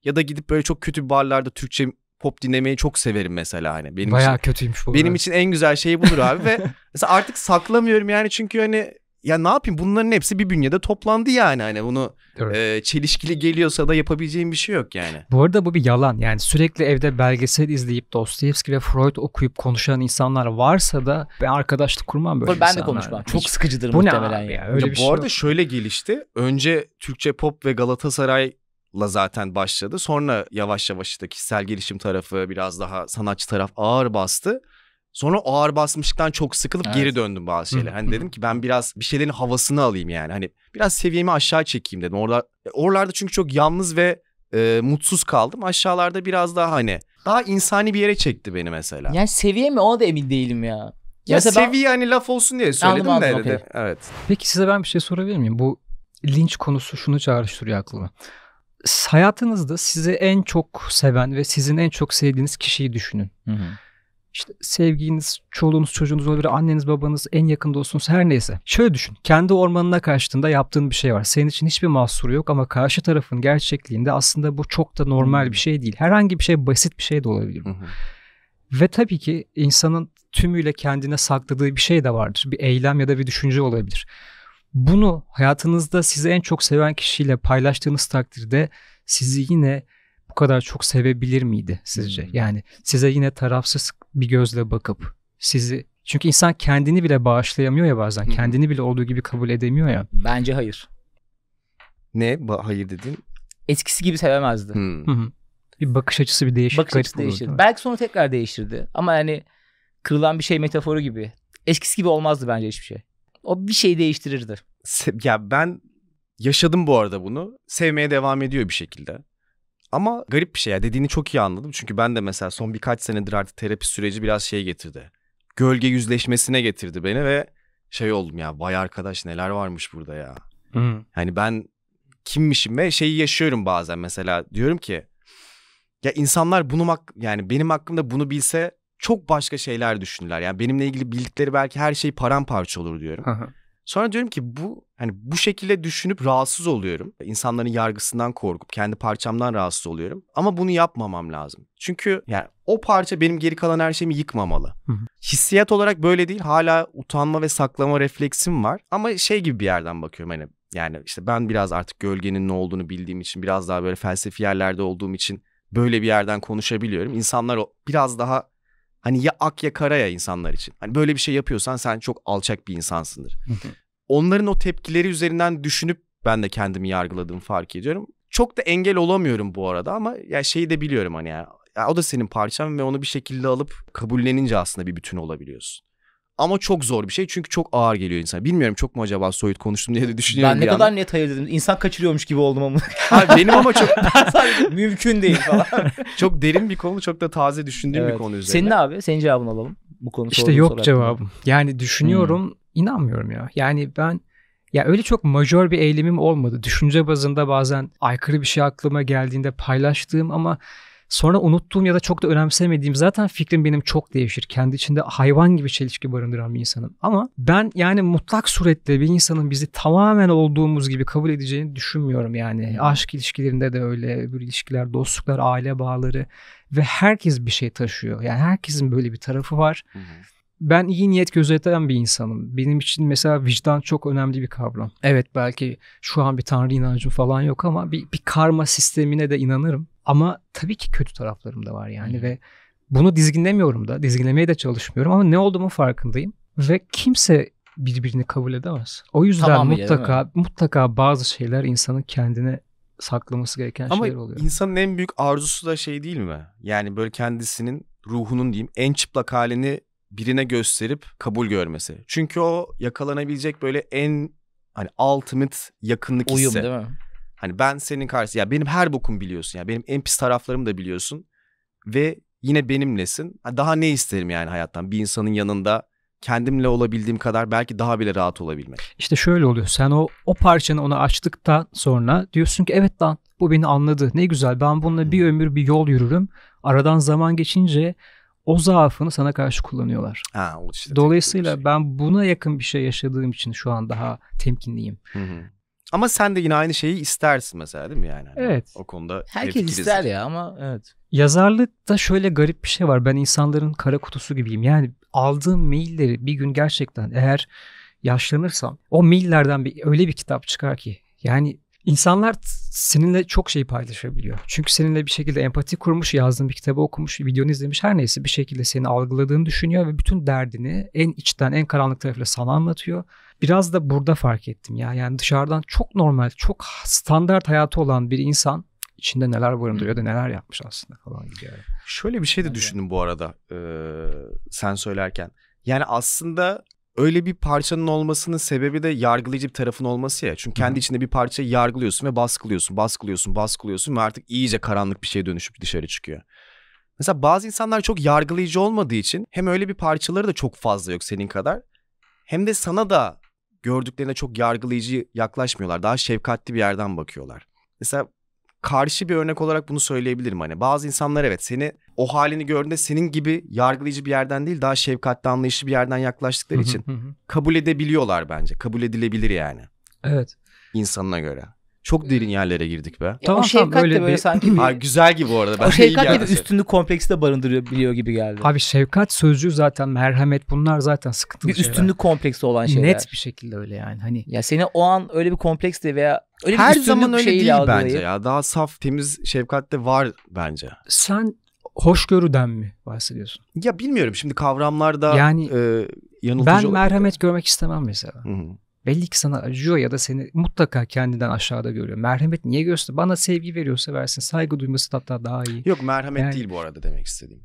Ya da gidip böyle çok kötü barlarda Türkçe pop dinlemeyi çok severim mesela hani. Benim Bayağı için, kötüymüş bu. Benim evet. için en güzel şey budur abi ve *laughs* mesela artık saklamıyorum yani çünkü hani ya ne yapayım bunların hepsi bir bünyede toplandı yani hani bunu e, çelişkili geliyorsa da yapabileceğim bir şey yok yani. Bu arada bu bir yalan yani sürekli evde belgesel izleyip Dostoyevski ve Freud okuyup konuşan insanlar varsa da ben arkadaşlık kurmam böyle Ben de konuşmam çok Hiç, sıkıcıdır bu muhtemelen ya. ya. Öyle ya bu şey arada yok. şöyle gelişti önce Türkçe pop ve Galatasaray la zaten başladı. Sonra yavaş yavaş işte kişisel gelişim tarafı biraz daha sanatçı taraf ağır bastı. Sonra ağır basmışlıktan çok sıkılıp evet. geri döndüm bazı şeyler. hani dedim ki ben biraz bir şeylerin havasını alayım yani. Hani biraz seviyemi aşağı çekeyim dedim. Orada e, oralarda çünkü çok yalnız ve e, mutsuz kaldım. Aşağılarda biraz daha hani daha insani bir yere çekti beni mesela. Yani seviye mi ona da emin değilim ya. Ya Mesela seviye ben... hani laf olsun diye söyledim anladım, de. Anladım, okay. Evet. Peki size ben bir şey sorabilir miyim? Bu linç konusu şunu çağrıştırıyor aklıma. Hayatınızda sizi en çok seven ve sizin en çok sevdiğiniz kişiyi düşünün. Hı hı işte sevginiz, çoluğunuz, çocuğunuz olabilir, anneniz, babanız, en yakın dostunuz her neyse. Şöyle düşün. Kendi ormanına kaçtığında yaptığın bir şey var. Senin için hiçbir mahsuru yok ama karşı tarafın gerçekliğinde aslında bu çok da normal hmm. bir şey değil. Herhangi bir şey basit bir şey de olabilir Hı hı. Ve tabii ki insanın tümüyle kendine sakladığı bir şey de vardır. Bir eylem ya da bir düşünce olabilir. Bunu hayatınızda sizi en çok seven kişiyle paylaştığınız takdirde sizi yine kadar çok sevebilir miydi sizce? Hmm. Yani size yine tarafsız bir gözle bakıp sizi çünkü insan kendini bile bağışlayamıyor ya bazen. Hmm. Kendini bile olduğu gibi kabul edemiyor ya. Bence hayır. Ne? Ba- hayır dedin? Eskisi gibi sevemezdi. Hmm. Bir bakış açısı bir değişik. Bakış açısı değişirdi. Olurdu, Belki sonra tekrar değiştirdi. Ama yani kırılan bir şey metaforu gibi. Eskisi gibi olmazdı bence hiçbir şey. O bir şey değiştirirdi. Se- ya ben yaşadım bu arada bunu. Sevmeye devam ediyor bir şekilde. Ama garip bir şey ya dediğini çok iyi anladım. Çünkü ben de mesela son birkaç senedir artık terapi süreci biraz şey getirdi. Gölge yüzleşmesine getirdi beni ve şey oldum ya vay arkadaş neler varmış burada ya. Hı. Hani ben kimmişim ve şeyi yaşıyorum bazen mesela diyorum ki ya insanlar bunu yani benim hakkımda bunu bilse çok başka şeyler düşünürler. Yani benimle ilgili bildikleri belki her şey paramparça olur diyorum. Sonra diyorum ki bu hani bu şekilde düşünüp rahatsız oluyorum. İnsanların yargısından korkup kendi parçamdan rahatsız oluyorum. Ama bunu yapmamam lazım. Çünkü yani o parça benim geri kalan her şeyimi yıkmamalı. Hı hı. Hissiyat olarak böyle değil. Hala utanma ve saklama refleksim var. Ama şey gibi bir yerden bakıyorum hani yani işte ben biraz artık gölgenin ne olduğunu bildiğim için biraz daha böyle felsefi yerlerde olduğum için böyle bir yerden konuşabiliyorum. İnsanlar biraz daha Hani ya ak ya kara ya insanlar için. Hani böyle bir şey yapıyorsan sen çok alçak bir insansındır. Onların o tepkileri üzerinden düşünüp ben de kendimi yargıladığımı fark ediyorum. Çok da engel olamıyorum bu arada ama ya şeyi de biliyorum hani yani ya o da senin parçan ve onu bir şekilde alıp kabullenince aslında bir bütün olabiliyorsun. Ama çok zor bir şey çünkü çok ağır geliyor insan. Bilmiyorum çok mu acaba soyut konuştum diye de düşünüyorum. Ben ne kadar net hayır dedim. İnsan kaçırıyormuş gibi oldum ama. Abi *laughs* benim ama çok... *laughs* mümkün değil falan. *laughs* çok derin bir konu çok da taze düşündüğüm evet. bir konu üzerine. Senin abi senin cevabını alalım. Bu konu İşte yok sorarım. cevabım. Yani düşünüyorum hmm. inanmıyorum ya. Yani ben ya öyle çok majör bir eylemim olmadı. Düşünce bazında bazen aykırı bir şey aklıma geldiğinde paylaştığım ama Sonra unuttuğum ya da çok da önemsemediğim zaten fikrim benim çok değişir. Kendi içinde hayvan gibi çelişki barındıran bir insanım. Ama ben yani mutlak suretle bir insanın bizi tamamen olduğumuz gibi kabul edeceğini düşünmüyorum yani. Hmm. Aşk ilişkilerinde de öyle, bir ilişkiler, dostluklar, aile bağları ve herkes bir şey taşıyor. Yani herkesin böyle bir tarafı var. ben iyi niyet gözeten bir insanım. Benim için mesela vicdan çok önemli bir kavram. Evet belki şu an bir tanrı inancım falan yok ama bir, bir karma sistemine de inanırım. Ama tabii ki kötü taraflarım da var yani ve bunu dizginlemiyorum da, dizginlemeye de çalışmıyorum ama ne olduğumu farkındayım ve kimse birbirini kabul edemez. O yüzden Tamamı mutlaka mutlaka bazı şeyler insanın kendine saklaması gereken Ama şeyler oluyor. Ama insanın en büyük arzusu da şey değil mi? Yani böyle kendisinin ruhunun diyeyim en çıplak halini birine gösterip kabul görmesi. Çünkü o yakalanabilecek böyle en hani ultimate yakınlık Uyum, hissi. Uyum değil mi? Hani ben senin karşı ya benim her bokum biliyorsun ya benim en pis taraflarımı da biliyorsun ve yine benimlesin. Daha ne isterim yani hayattan bir insanın yanında kendimle olabildiğim kadar belki daha bile rahat olabilmek. İşte şöyle oluyor. Sen o o parçanı ona açtıktan sonra diyorsun ki evet lan bu beni anladı. Ne güzel. Ben bununla bir hmm. ömür bir yol yürürüm. Aradan zaman geçince o zaafını sana karşı kullanıyorlar. Ha, işte Dolayısıyla şey. ben buna yakın bir şey yaşadığım için şu an daha temkinliyim. Hı hı. Ama sen de yine aynı şeyi istersin mesela değil mi yani? Hani evet. O konuda herkes ister ya ama evet. Yazarlıkta şöyle garip bir şey var. Ben insanların kara kutusu gibiyim. Yani aldığım mailleri bir gün gerçekten eğer yaşlanırsam o maillerden bir öyle bir kitap çıkar ki yani İnsanlar seninle çok şey paylaşabiliyor. Çünkü seninle bir şekilde empati kurmuş, yazdığın bir kitabı okumuş, videonu izlemiş her neyse bir şekilde seni algıladığını düşünüyor ve bütün derdini en içten en karanlık tarafıyla sana anlatıyor. Biraz da burada fark ettim ya. Yani dışarıdan çok normal, çok standart hayatı olan bir insan içinde neler barındırıyor da neler yapmış aslında falan gibi. Şöyle bir şey de düşündüm bu arada e, sen söylerken. Yani aslında öyle bir parçanın olmasının sebebi de yargılayıcı bir tarafın olması ya. Çünkü kendi içinde bir parçayı yargılıyorsun ve baskılıyorsun, baskılıyorsun, baskılıyorsun ve artık iyice karanlık bir şeye dönüşüp dışarı çıkıyor. Mesela bazı insanlar çok yargılayıcı olmadığı için hem öyle bir parçaları da çok fazla yok senin kadar hem de sana da gördüklerine çok yargılayıcı yaklaşmıyorlar. Daha şefkatli bir yerden bakıyorlar. Mesela karşı bir örnek olarak bunu söyleyebilirim. Hani bazı insanlar evet seni o halini gördüğünde senin gibi yargılayıcı bir yerden değil daha şefkatli anlayışlı bir yerden yaklaştıkları için kabul edebiliyorlar bence. Kabul edilebilir yani. Evet. İnsanına göre. Çok ee, derin yerlere girdik be. Ya tamam, o şefkat tamam, böyle de böyle bir... sanki *clears throat* bir... Ha, güzel gibi orada. arada. Ben o şefkat gibi üstünlük kompleksi de barındırıyor biliyor gibi geldi. Abi şefkat sözcüğü zaten merhamet bunlar zaten sıkıntılı bir şeyler. üstünlük kompleksi olan şeyler. Net bir şekilde öyle yani. Hani ya seni o an öyle bir kompleksle veya Öyle Her zaman öyle değil algılayıp... bence ya. Daha saf, temiz şefkat var bence. Sen hoşgörüden mi bahsediyorsun? Ya bilmiyorum şimdi kavramlarda yani, e, yanıltıcı Ben merhamet olabilir. görmek istemem mesela. Hı-hı. Belli ki sana acıyor ya da seni mutlaka kendinden aşağıda görüyor. Merhamet niye göster? Bana sevgi veriyorsa versin. Saygı duyması hatta daha iyi. Yok merhamet yani... değil bu arada demek istediğim.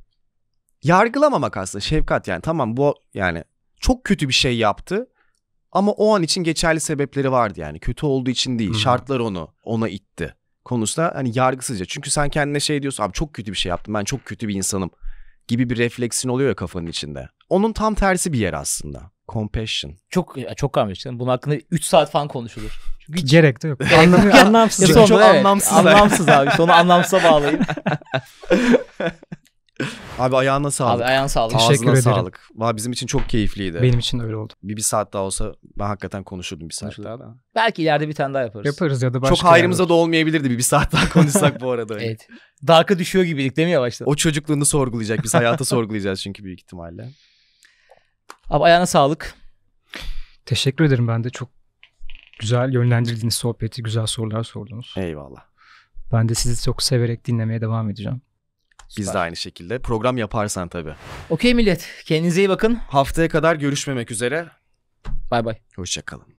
Yargılamamak aslında şefkat yani tamam bu yani çok kötü bir şey yaptı ama o an için geçerli sebepleri vardı yani. Kötü olduğu için değil. hı Şartlar onu ona itti. Konusunda hani yargısızca. Çünkü sen kendine şey diyorsun abi çok kötü bir şey yaptım. Ben çok kötü bir insanım gibi bir refleksin oluyor ya kafanın içinde. Onun tam tersi bir yer aslında. Compassion. Çok çok kalmış. Bunun hakkında 3 saat falan konuşulur. Çünkü hiç... Gerek de yok. *laughs* Anlamı, anlamsız. Ya, çok, çok evet. anlamsız. abi. Sonu anlamsıza bağlayın. *laughs* Abi ayağına sağlık. Abi ayağına sağlık. Ağzına Teşekkür ederim. sağlık. Valla bizim için çok keyifliydi. Benim için de öyle oldu. Bir, bir saat daha olsa ben hakikaten konuşurdum bir saat daha Belki ileride bir tane daha yaparız. Yaparız ya da başka. Çok hayrımıza da olmayabilirdi bir, bir saat daha konuşsak bu arada. *laughs* evet. Dark'a düşüyor gibiydik değil mi yavaştan? O çocukluğunu sorgulayacak. Biz hayatı sorgulayacağız çünkü büyük ihtimalle. Abi ayağına sağlık. Teşekkür ederim ben de çok güzel yönlendirdiğiniz sohbeti, güzel sorular sordunuz. Eyvallah. Ben de sizi çok severek dinlemeye devam edeceğim. Biz de aynı şekilde. Program yaparsan tabii. Okey millet. Kendinize iyi bakın. Haftaya kadar görüşmemek üzere. Bay bay. Hoşçakalın.